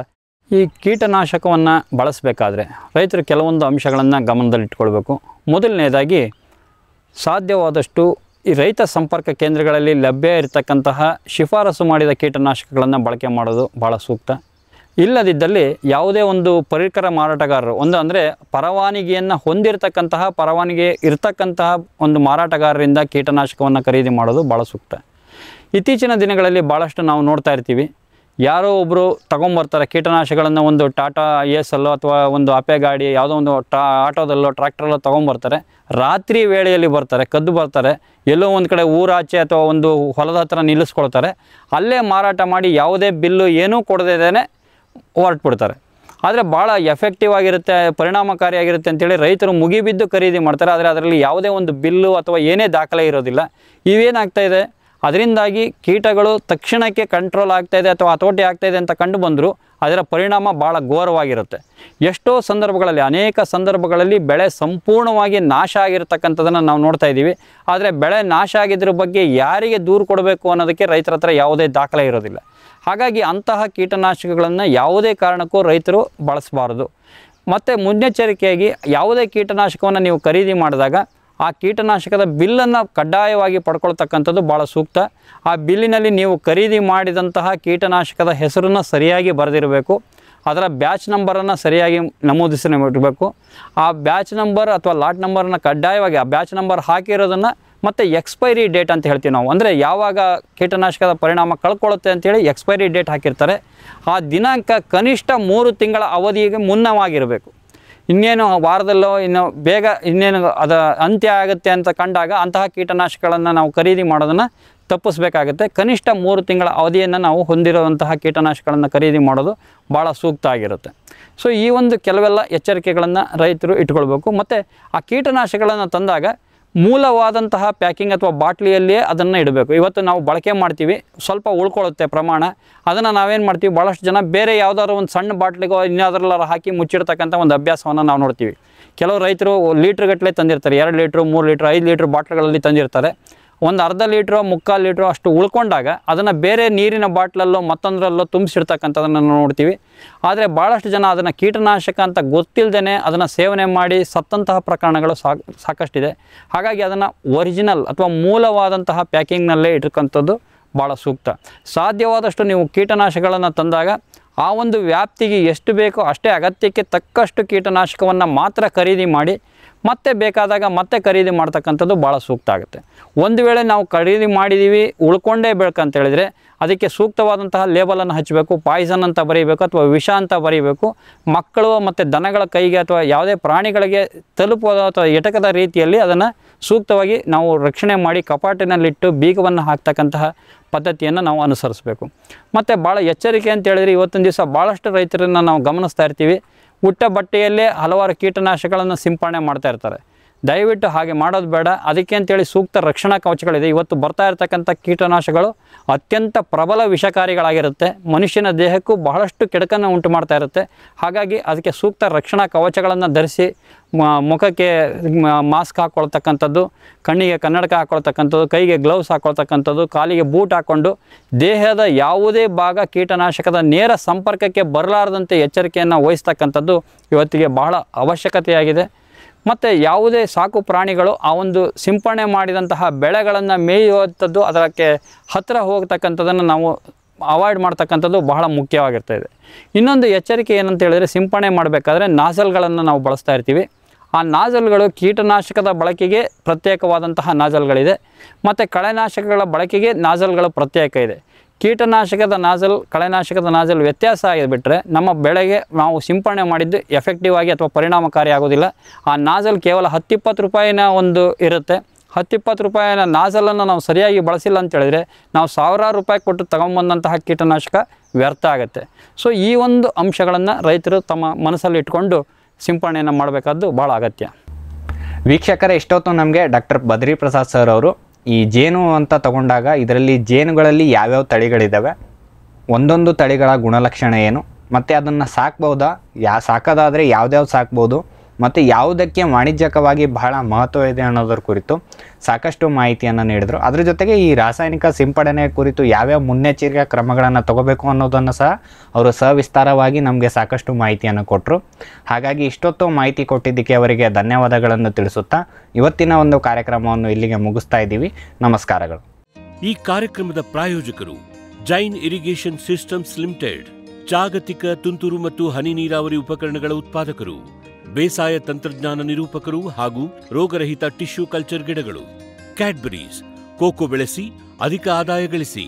ಈ ಕೀಟನಾಶಕವನ್ನು ಬಳಸಬೇಕಾದ್ರೆ ರೈತರು ಕೆಲವೊಂದು ಅಂಶಗಳನ್ನು ಗಮನದಲ್ಲಿಟ್ಕೊಳ್ಬೇಕು ಮೊದಲನೇದಾಗಿ ಸಾಧ್ಯವಾದಷ್ಟು ಈ ರೈತ ಸಂಪರ್ಕ ಕೇಂದ್ರಗಳಲ್ಲಿ ಲಭ್ಯ ಇರತಕ್ಕಂತಹ ಶಿಫಾರಸು ಮಾಡಿದ ಕೀಟನಾಶಕಗಳನ್ನು ಬಳಕೆ ಮಾಡೋದು ಭಾಳ ಸೂಕ್ತ ಇಲ್ಲದಿದ್ದಲ್ಲಿ ಯಾವುದೇ ಒಂದು ಪರಿಕರ ಮಾರಾಟಗಾರರು ಒಂದು ಅಂದರೆ ಪರವಾನಗಿಯನ್ನು ಹೊಂದಿರತಕ್ಕಂತಹ ಪರವಾನಗಿ ಇರತಕ್ಕಂತಹ ಒಂದು ಮಾರಾಟಗಾರರಿಂದ ಕೀಟನಾಶಕವನ್ನು ಖರೀದಿ ಮಾಡೋದು ಭಾಳ ಸೂಕ್ತ ಇತ್ತೀಚಿನ ದಿನಗಳಲ್ಲಿ ಭಾಳಷ್ಟು ನಾವು ನೋಡ್ತಾ ಇರ್ತೀವಿ ಯಾರೋ ಒಬ್ಬರು ತಗೊಂಬರ್ತಾರೆ ಕೀಟನಾಶಕಗಳನ್ನು ಒಂದು ಟಾಟಾ ಎ ಅಲ್ಲೋ ಅಥವಾ ಒಂದು ಅಪೆ ಗಾಡಿ ಯಾವುದೋ ಒಂದು ಟ್ರಾ ಆಟೋದಲ್ಲೋ ಟ್ರ್ಯಾಕ್ಟ್ರಲ್ಲೋ ತೊಗೊಂಬರ್ತಾರೆ ರಾತ್ರಿ ವೇಳೆಯಲ್ಲಿ ಬರ್ತಾರೆ ಕದ್ದು ಬರ್ತಾರೆ ಎಲ್ಲೋ ಒಂದು ಕಡೆ ಊರಾಚೆ ಅಥವಾ ಒಂದು ಹೊಲದ ಹತ್ರ ನಿಲ್ಲಿಸ್ಕೊಳ್ತಾರೆ ಅಲ್ಲೇ ಮಾರಾಟ ಮಾಡಿ ಯಾವುದೇ ಬಿಲ್ಲು ಏನೂ ಕೊಡದೇನೆ ಹೊರಟ್ಬಿಡ್ತಾರೆ ಆದರೆ ಭಾಳ ಎಫೆಕ್ಟಿವ್ ಆಗಿರುತ್ತೆ ಪರಿಣಾಮಕಾರಿಯಾಗಿರುತ್ತೆ ಅಂತೇಳಿ ರೈತರು ಮುಗಿಬಿದ್ದು ಖರೀದಿ ಮಾಡ್ತಾರೆ ಆದರೆ ಅದರಲ್ಲಿ ಯಾವುದೇ ಒಂದು ಬಿಲ್ಲು ಅಥವಾ ಏನೇ ದಾಖಲೆ ಇರೋದಿಲ್ಲ ಇವೇನಾಗ್ತಾಯಿದೆ ಅದರಿಂದಾಗಿ ಕೀಟಗಳು ತಕ್ಷಣಕ್ಕೆ ಕಂಟ್ರೋಲ್ ಆಗ್ತಾಯಿದೆ ಅಥವಾ ಹತೋಟಿ ಆಗ್ತಾಯಿದೆ ಅಂತ ಕಂಡು ಬಂದರೂ ಅದರ ಪರಿಣಾಮ ಭಾಳ ಘೋರವಾಗಿರುತ್ತೆ ಎಷ್ಟೋ ಸಂದರ್ಭಗಳಲ್ಲಿ ಅನೇಕ ಸಂದರ್ಭಗಳಲ್ಲಿ ಬೆಳೆ ಸಂಪೂರ್ಣವಾಗಿ ನಾಶ ಆಗಿರತಕ್ಕಂಥದ್ದನ್ನು ನಾವು ನೋಡ್ತಾ ಇದ್ದೀವಿ ಆದರೆ ಬೆಳೆ ನಾಶ ಆಗಿದ್ದರ ಬಗ್ಗೆ ಯಾರಿಗೆ ದೂರು ಕೊಡಬೇಕು ಅನ್ನೋದಕ್ಕೆ ರೈತರ ಹತ್ರ ಯಾವುದೇ ದಾಖಲೆ ಇರೋದಿಲ್ಲ ಹಾಗಾಗಿ ಅಂತಹ ಕೀಟನಾಶಕಗಳನ್ನು ಯಾವುದೇ ಕಾರಣಕ್ಕೂ ರೈತರು ಬಳಸಬಾರ್ದು ಮತ್ತು ಮುನ್ನೆಚ್ಚರಿಕೆಯಾಗಿ ಯಾವುದೇ ಕೀಟನಾಶಕವನ್ನು ನೀವು ಖರೀದಿ ಮಾಡಿದಾಗ ಆ ಕೀಟನಾಶಕದ ಬಿಲ್ಲನ್ನು ಕಡ್ಡಾಯವಾಗಿ ಪಡ್ಕೊಳ್ತಕ್ಕಂಥದ್ದು ಭಾಳ ಸೂಕ್ತ ಆ ಬಿಲ್ಲಿನಲ್ಲಿ ನೀವು ಖರೀದಿ ಮಾಡಿದಂತಹ ಕೀಟನಾಶಕದ ಹೆಸರನ್ನು ಸರಿಯಾಗಿ ಬರೆದಿರಬೇಕು ಅದರ ಬ್ಯಾಚ್ ನಂಬರನ್ನು ಸರಿಯಾಗಿ ನಮೂದಿಸಿ ಇಡಬೇಕು ಆ ಬ್ಯಾಚ್ ನಂಬರ್ ಅಥವಾ ಲಾಟ್ ನಂಬರನ್ನು ಕಡ್ಡಾಯವಾಗಿ ಆ ಬ್ಯಾಚ್ ನಂಬರ್ ಹಾಕಿರೋದನ್ನು ಮತ್ತು ಎಕ್ಸ್ಪೈರಿ ಡೇಟ್ ಅಂತ ಹೇಳ್ತೀವಿ ನಾವು ಅಂದರೆ ಯಾವಾಗ ಕೀಟನಾಶಕದ ಪರಿಣಾಮ ಕಳ್ಕೊಳ್ಳುತ್ತೆ ಅಂತೇಳಿ ಎಕ್ಸ್ಪೈರಿ ಡೇಟ್ ಹಾಕಿರ್ತಾರೆ ಆ ದಿನಾಂಕ ಕನಿಷ್ಠ ಮೂರು ತಿಂಗಳ ಅವಧಿಗೆ ಮುನ್ನವಾಗಿರಬೇಕು ಇನ್ನೇನು ವಾರದಲ್ಲೋ ಇನ್ನು ಬೇಗ ಇನ್ನೇನು ಅದು ಅಂತ್ಯ ಆಗುತ್ತೆ ಅಂತ ಕಂಡಾಗ ಅಂತಹ ಕೀಟನಾಶಕಗಳನ್ನು ನಾವು ಖರೀದಿ ಮಾಡೋದನ್ನು ತಪ್ಪಿಸ್ಬೇಕಾಗುತ್ತೆ ಕನಿಷ್ಠ ಮೂರು ತಿಂಗಳ ಅವಧಿಯನ್ನು ನಾವು ಹೊಂದಿರುವಂತಹ ಕೀಟನಾಶಕಗಳನ್ನು ಖರೀದಿ ಮಾಡೋದು ಭಾಳ ಸೂಕ್ತ ಆಗಿರುತ್ತೆ ಸೊ ಈ ಒಂದು ಕೆಲವೆಲ್ಲ ಎಚ್ಚರಿಕೆಗಳನ್ನು ರೈತರು ಇಟ್ಕೊಳ್ಬೇಕು ಮತ್ತು ಆ ಕೀಟನಾಶಕಗಳನ್ನು ತಂದಾಗ ಮೂಲವಾದಂತಹ ಪ್ಯಾಕಿಂಗ್ ಅಥವಾ ಬಾಟ್ಲಿಯಲ್ಲಿಯೇ ಅದನ್ನು ಇಡಬೇಕು ಇವತ್ತು ನಾವು ಬಳಕೆ ಮಾಡ್ತೀವಿ ಸ್ವಲ್ಪ ಉಳ್ಕೊಳ್ಳುತ್ತೆ ಪ್ರಮಾಣ ಅದನ್ನು ನಾವೇನು ಮಾಡ್ತೀವಿ ಭಾಳಷ್ಟು ಜನ ಬೇರೆ ಯಾವುದಾದ್ರು ಒಂದು ಸಣ್ಣ ಬಾಟ್ಲಿಗೋ ಇನ್ಯಾವುದ್ರಲ್ಲಾರ ಹಾಕಿ ಮುಚ್ಚಿಡ್ತಕ್ಕಂಥ ಒಂದು ಅಭ್ಯಾಸವನ್ನು ನಾವು ನೋಡ್ತೀವಿ ಕೆಲವು ರೈತರು ಲೀಟ್ರ್ಗಟ್ಟಲೆ ತಂದಿರ್ತಾರೆ ಎರಡು ಲೀಟ್ರ್ ಮೂರು ಲೀಟ್ರ್ ಐದು ಲೀಟ್ರ್ ಬಾಟ್ಲ್ಗಳಲ್ಲಿ ತಂದಿರ್ತಾರೆ ಒಂದು ಅರ್ಧ ಲೀಟ್ರೋ ಮುಕ್ಕಾಲು ಲೀಟ್ರೋ ಅಷ್ಟು ಉಳ್ಕೊಂಡಾಗ ಅದನ್ನು ಬೇರೆ ನೀರಿನ ಬಾಟ್ಲಲ್ಲೋ ಮತ್ತೊಂದರಲ್ಲೋ ತುಂಬಿಸಿರ್ತಕ್ಕಂಥದ್ದನ್ನು ನೋಡ್ತೀವಿ ಆದರೆ ಭಾಳಷ್ಟು ಜನ ಅದನ್ನು ಕೀಟನಾಶಕ ಅಂತ ಗೊತ್ತಿಲ್ಲದೇ ಅದನ್ನು ಸೇವನೆ ಮಾಡಿ ಸತ್ತಂತಹ ಪ್ರಕರಣಗಳು ಸಾಕಷ್ಟಿದೆ ಹಾಗಾಗಿ ಅದನ್ನು ಒರಿಜಿನಲ್ ಅಥವಾ ಮೂಲವಾದಂತಹ ಪ್ಯಾಕಿಂಗ್ನಲ್ಲೇ ಇಟ್ಕಂಥದ್ದು ಭಾಳ ಸೂಕ್ತ ಸಾಧ್ಯವಾದಷ್ಟು ನೀವು ಕೀಟನಾಶಕಗಳನ್ನು ತಂದಾಗ ಆ ಒಂದು ವ್ಯಾಪ್ತಿಗೆ ಎಷ್ಟು ಬೇಕೋ ಅಷ್ಟೇ ಅಗತ್ಯಕ್ಕೆ ತಕ್ಕಷ್ಟು ಕೀಟನಾಶಕವನ್ನು ಮಾತ್ರ ಖರೀದಿ ಮಾಡಿ ಮತ್ತೆ ಬೇಕಾದಾಗ ಮತ್ತೆ ಖರೀದಿ ಮಾಡ್ತಕ್ಕಂಥದ್ದು ಭಾಳ ಸೂಕ್ತ ಆಗುತ್ತೆ ಒಂದು ವೇಳೆ ನಾವು ಖರೀದಿ ಮಾಡಿದ್ದೀವಿ ಉಳ್ಕೊಂಡೇ ಬೇಕಂತ ಹೇಳಿದರೆ ಅದಕ್ಕೆ ಸೂಕ್ತವಾದಂತಹ ಲೇಬಲನ್ನು ಹಚ್ಚಬೇಕು ಪಾಯ್ಸನ್ ಅಂತ ಬರೀಬೇಕು ಅಥವಾ ವಿಷ ಅಂತ ಬರೀಬೇಕು ಮಕ್ಕಳು ಮತ್ತು ದನಗಳ ಕೈಗೆ ಅಥವಾ ಯಾವುದೇ ಪ್ರಾಣಿಗಳಿಗೆ ತಲುಪುವ ಅಥವಾ ಎಟಕದ ರೀತಿಯಲ್ಲಿ ಅದನ್ನು ಸೂಕ್ತವಾಗಿ ನಾವು ರಕ್ಷಣೆ ಮಾಡಿ ಕಪಾಟಿನಲ್ಲಿಟ್ಟು ಬೀಗವನ್ನು ಹಾಕ್ತಕ್ಕಂತಹ ಪದ್ಧತಿಯನ್ನು ನಾವು ಅನುಸರಿಸಬೇಕು ಮತ್ತು ಭಾಳ ಎಚ್ಚರಿಕೆ ಅಂತ ಹೇಳಿದರೆ ಇವತ್ತಿನ ದಿವಸ ಭಾಳಷ್ಟು ರೈತರನ್ನು ನಾವು ಗಮನಿಸ್ತಾ ಇರ್ತೀವಿ ಉಟ್ಟ ಬಟ್ಟೆಯಲ್ಲೇ ಹಲವಾರು ಕೀಟನಾಶಕಗಳನ್ನು ಸಿಂಪಡಣೆ ಮಾಡ್ತಾ ಇರ್ತಾರೆ ದಯವಿಟ್ಟು ಹಾಗೆ ಮಾಡೋದು ಬೇಡ ಅದಕ್ಕೆ ಅಂತೇಳಿ ಸೂಕ್ತ ರಕ್ಷಣಾ ಕವಚಗಳಿದೆ ಇವತ್ತು ಬರ್ತಾ ಇರತಕ್ಕಂಥ ಕೀಟನಾಶಕಗಳು ಅತ್ಯಂತ ಪ್ರಬಲ ವಿಷಕಾರಿಗಳಾಗಿರುತ್ತೆ ಮನುಷ್ಯನ ದೇಹಕ್ಕೂ ಬಹಳಷ್ಟು ಕೆಡಕನ್ನು ಉಂಟು ಮಾಡ್ತಾ ಇರುತ್ತೆ ಹಾಗಾಗಿ ಅದಕ್ಕೆ ಸೂಕ್ತ ರಕ್ಷಣಾ ಕವಚಗಳನ್ನು ಧರಿಸಿ ಮುಖಕ್ಕೆ ಮಾಸ್ಕ್ ಹಾಕ್ಕೊಳ್ತಕ್ಕಂಥದ್ದು ಕಣ್ಣಿಗೆ ಕನ್ನಡಕ ಹಾಕ್ಕೊಳ್ತಕ್ಕಂಥದ್ದು ಕೈಗೆ ಗ್ಲೌಸ್ ಹಾಕ್ಕೊಳ್ತಕ್ಕಂಥದ್ದು ಕಾಲಿಗೆ ಬೂಟ್ ಹಾಕ್ಕೊಂಡು ದೇಹದ ಯಾವುದೇ ಭಾಗ ಕೀಟನಾಶಕದ ನೇರ ಸಂಪರ್ಕಕ್ಕೆ ಬರಲಾರದಂತೆ ಎಚ್ಚರಿಕೆಯನ್ನು ವಹಿಸ್ತಕ್ಕಂಥದ್ದು ಇವತ್ತಿಗೆ ಬಹಳ ಅವಶ್ಯಕತೆಯಾಗಿದೆ ಮತ್ತು ಯಾವುದೇ ಸಾಕು ಪ್ರಾಣಿಗಳು ಆ ಒಂದು ಸಿಂಪಡಣೆ ಮಾಡಿದಂತಹ ಬೆಳೆಗಳನ್ನು ಮೇಯುವಂಥದ್ದು ಅದಕ್ಕೆ ಹತ್ತಿರ ಹೋಗ್ತಕ್ಕಂಥದ್ದನ್ನು ನಾವು ಅವಾಯ್ಡ್ ಮಾಡ್ತಕ್ಕಂಥದ್ದು ಬಹಳ ಮುಖ್ಯವಾಗಿರ್ತಾ ಇದೆ ಇನ್ನೊಂದು ಎಚ್ಚರಿಕೆ ಏನಂತ ಹೇಳಿದರೆ ಸಿಂಪಡಣೆ ಮಾಡಬೇಕಾದ್ರೆ ನಾಜಲ್ಗಳನ್ನು ನಾವು ಬಳಸ್ತಾ ಇರ್ತೀವಿ ಆ ನಾಜಲ್ಗಳು ಕೀಟನಾಶಕದ ಬಳಕೆಗೆ ಪ್ರತ್ಯೇಕವಾದಂತಹ ನಾಜಲ್ಗಳಿದೆ ಮತ್ತು ಕಳೆನಾಶಕಗಳ ಬಳಕೆಗೆ ನಾಜಲ್ಗಳು ಪ್ರತ್ಯೇಕ ಇದೆ ಕೀಟನಾಶಕದ ನಾಜಲ್ ಕಳೆನಾಶಕದ ನಾಜಲ್ ವ್ಯತ್ಯಾಸ ಆಗಿಬಿಟ್ರೆ ನಮ್ಮ ಬೆಳೆಗೆ ನಾವು ಸಿಂಪರಣೆ ಮಾಡಿದ್ದು ಎಫೆಕ್ಟಿವ್ ಆಗಿ ಅಥವಾ ಪರಿಣಾಮಕಾರಿ ಆಗೋದಿಲ್ಲ ಆ ನಾಜಲ್ ಕೇವಲ ಹತ್ತಿಪ್ಪತ್ತು ರೂಪಾಯಿನ ಒಂದು ಇರುತ್ತೆ ಹತ್ತಿಪ್ಪತ್ತು ರೂಪಾಯಿನ ನಾಜಲನ್ನು ನಾವು ಸರಿಯಾಗಿ ಬಳಸಿಲ್ಲ ಅಂತೇಳಿದರೆ ನಾವು ಸಾವಿರಾರು ರೂಪಾಯಿ ಕೊಟ್ಟು ತಗೊಂಬಂದಂತಹ ಕೀಟನಾಶಕ ವ್ಯರ್ಥ ಆಗುತ್ತೆ ಸೊ ಈ ಒಂದು ಅಂಶಗಳನ್ನು ರೈತರು ತಮ್ಮ ಮನಸ್ಸಲ್ಲಿ ಇಟ್ಕೊಂಡು ಸಿಂಪರಣೆಯನ್ನು ಮಾಡಬೇಕಾದ್ದು ಭಾಳ ಅಗತ್ಯ ವೀಕ್ಷಕರೇ ಇಷ್ಟೊತ್ತು ನಮಗೆ ಡಾಕ್ಟರ್ ಬದ್ರಿ ಪ್ರಸಾದ್ ಸರ್ ಅವರು ಈ ಜೇನು ಅಂತ ತಗೊಂಡಾಗ ಇದರಲ್ಲಿ ಜೇನುಗಳಲ್ಲಿ ಯಾವ್ಯಾವ ತಳಿಗಳಿದ್ದಾವೆ ಒಂದೊಂದು ತಳಿಗಳ ಗುಣಲಕ್ಷಣ ಏನು ಮತ್ತು ಅದನ್ನು ಸಾಕ್ಬೋದಾ ಯಾ ಸಾಕೋದಾದರೆ ಯಾವ್ದ್ಯಾವ್ದು ಸಾಕ್ಬೋದು ಮತ್ತು ಯಾವುದಕ್ಕೆ ವಾಣಿಜ್ಯಕವಾಗಿ ಬಹಳ ಮಹತ್ವ ಇದೆ ಅನ್ನೋದ್ರ ಕುರಿತು ಸಾಕಷ್ಟು ಮಾಹಿತಿಯನ್ನು ನೀಡಿದರು ಅದರ ಜೊತೆಗೆ ಈ ರಾಸಾಯನಿಕ ಸಿಂಪಡಣೆ ಕುರಿತು ಯಾವ್ಯಾವ ಮುನ್ನೆಚ್ಚರಿಕೆ ಕ್ರಮಗಳನ್ನು ತಗೋಬೇಕು ಅನ್ನೋದನ್ನು ಸಹ ಅವರು ಸವಿಸ್ತಾರವಾಗಿ ನಮಗೆ ಸಾಕಷ್ಟು ಮಾಹಿತಿಯನ್ನು ಕೊಟ್ಟರು ಹಾಗಾಗಿ ಇಷ್ಟೊತ್ತು ಮಾಹಿತಿ ಕೊಟ್ಟಿದ್ದಕ್ಕೆ ಅವರಿಗೆ ಧನ್ಯವಾದಗಳನ್ನು ತಿಳಿಸುತ್ತಾ ಇವತ್ತಿನ ಒಂದು ಕಾರ್ಯಕ್ರಮವನ್ನು ಇಲ್ಲಿಗೆ ಮುಗಿಸ್ತಾ ಇದ್ದೀವಿ ನಮಸ್ಕಾರಗಳು ಈ ಕಾರ್ಯಕ್ರಮದ ಪ್ರಾಯೋಜಕರು ಜೈನ್ ಇರಿಗೇಷನ್ ಸಿಸ್ಟಮ್ಸ್ ಲಿಮಿಟೆಡ್ ಜಾಗತಿಕ ತುಂತುರು ಮತ್ತು ಹನಿ ನೀರಾವರಿ ಉಪಕರಣಗಳ ಉತ್ಪಾದಕರು ಬೇಸಾಯ ತಂತ್ರಜ್ಞಾನ ನಿರೂಪಕರು ಹಾಗೂ ರೋಗರಹಿತ ಟಿಶ್ಯೂ ಕಲ್ಚರ್ ಗಿಡಗಳು ಕ್ಯಾಡ್ಬರೀಸ್ ಕೋಕೋ ಬೆಳೆಸಿ ಅಧಿಕ ಆದಾಯ ಗಳಿಸಿ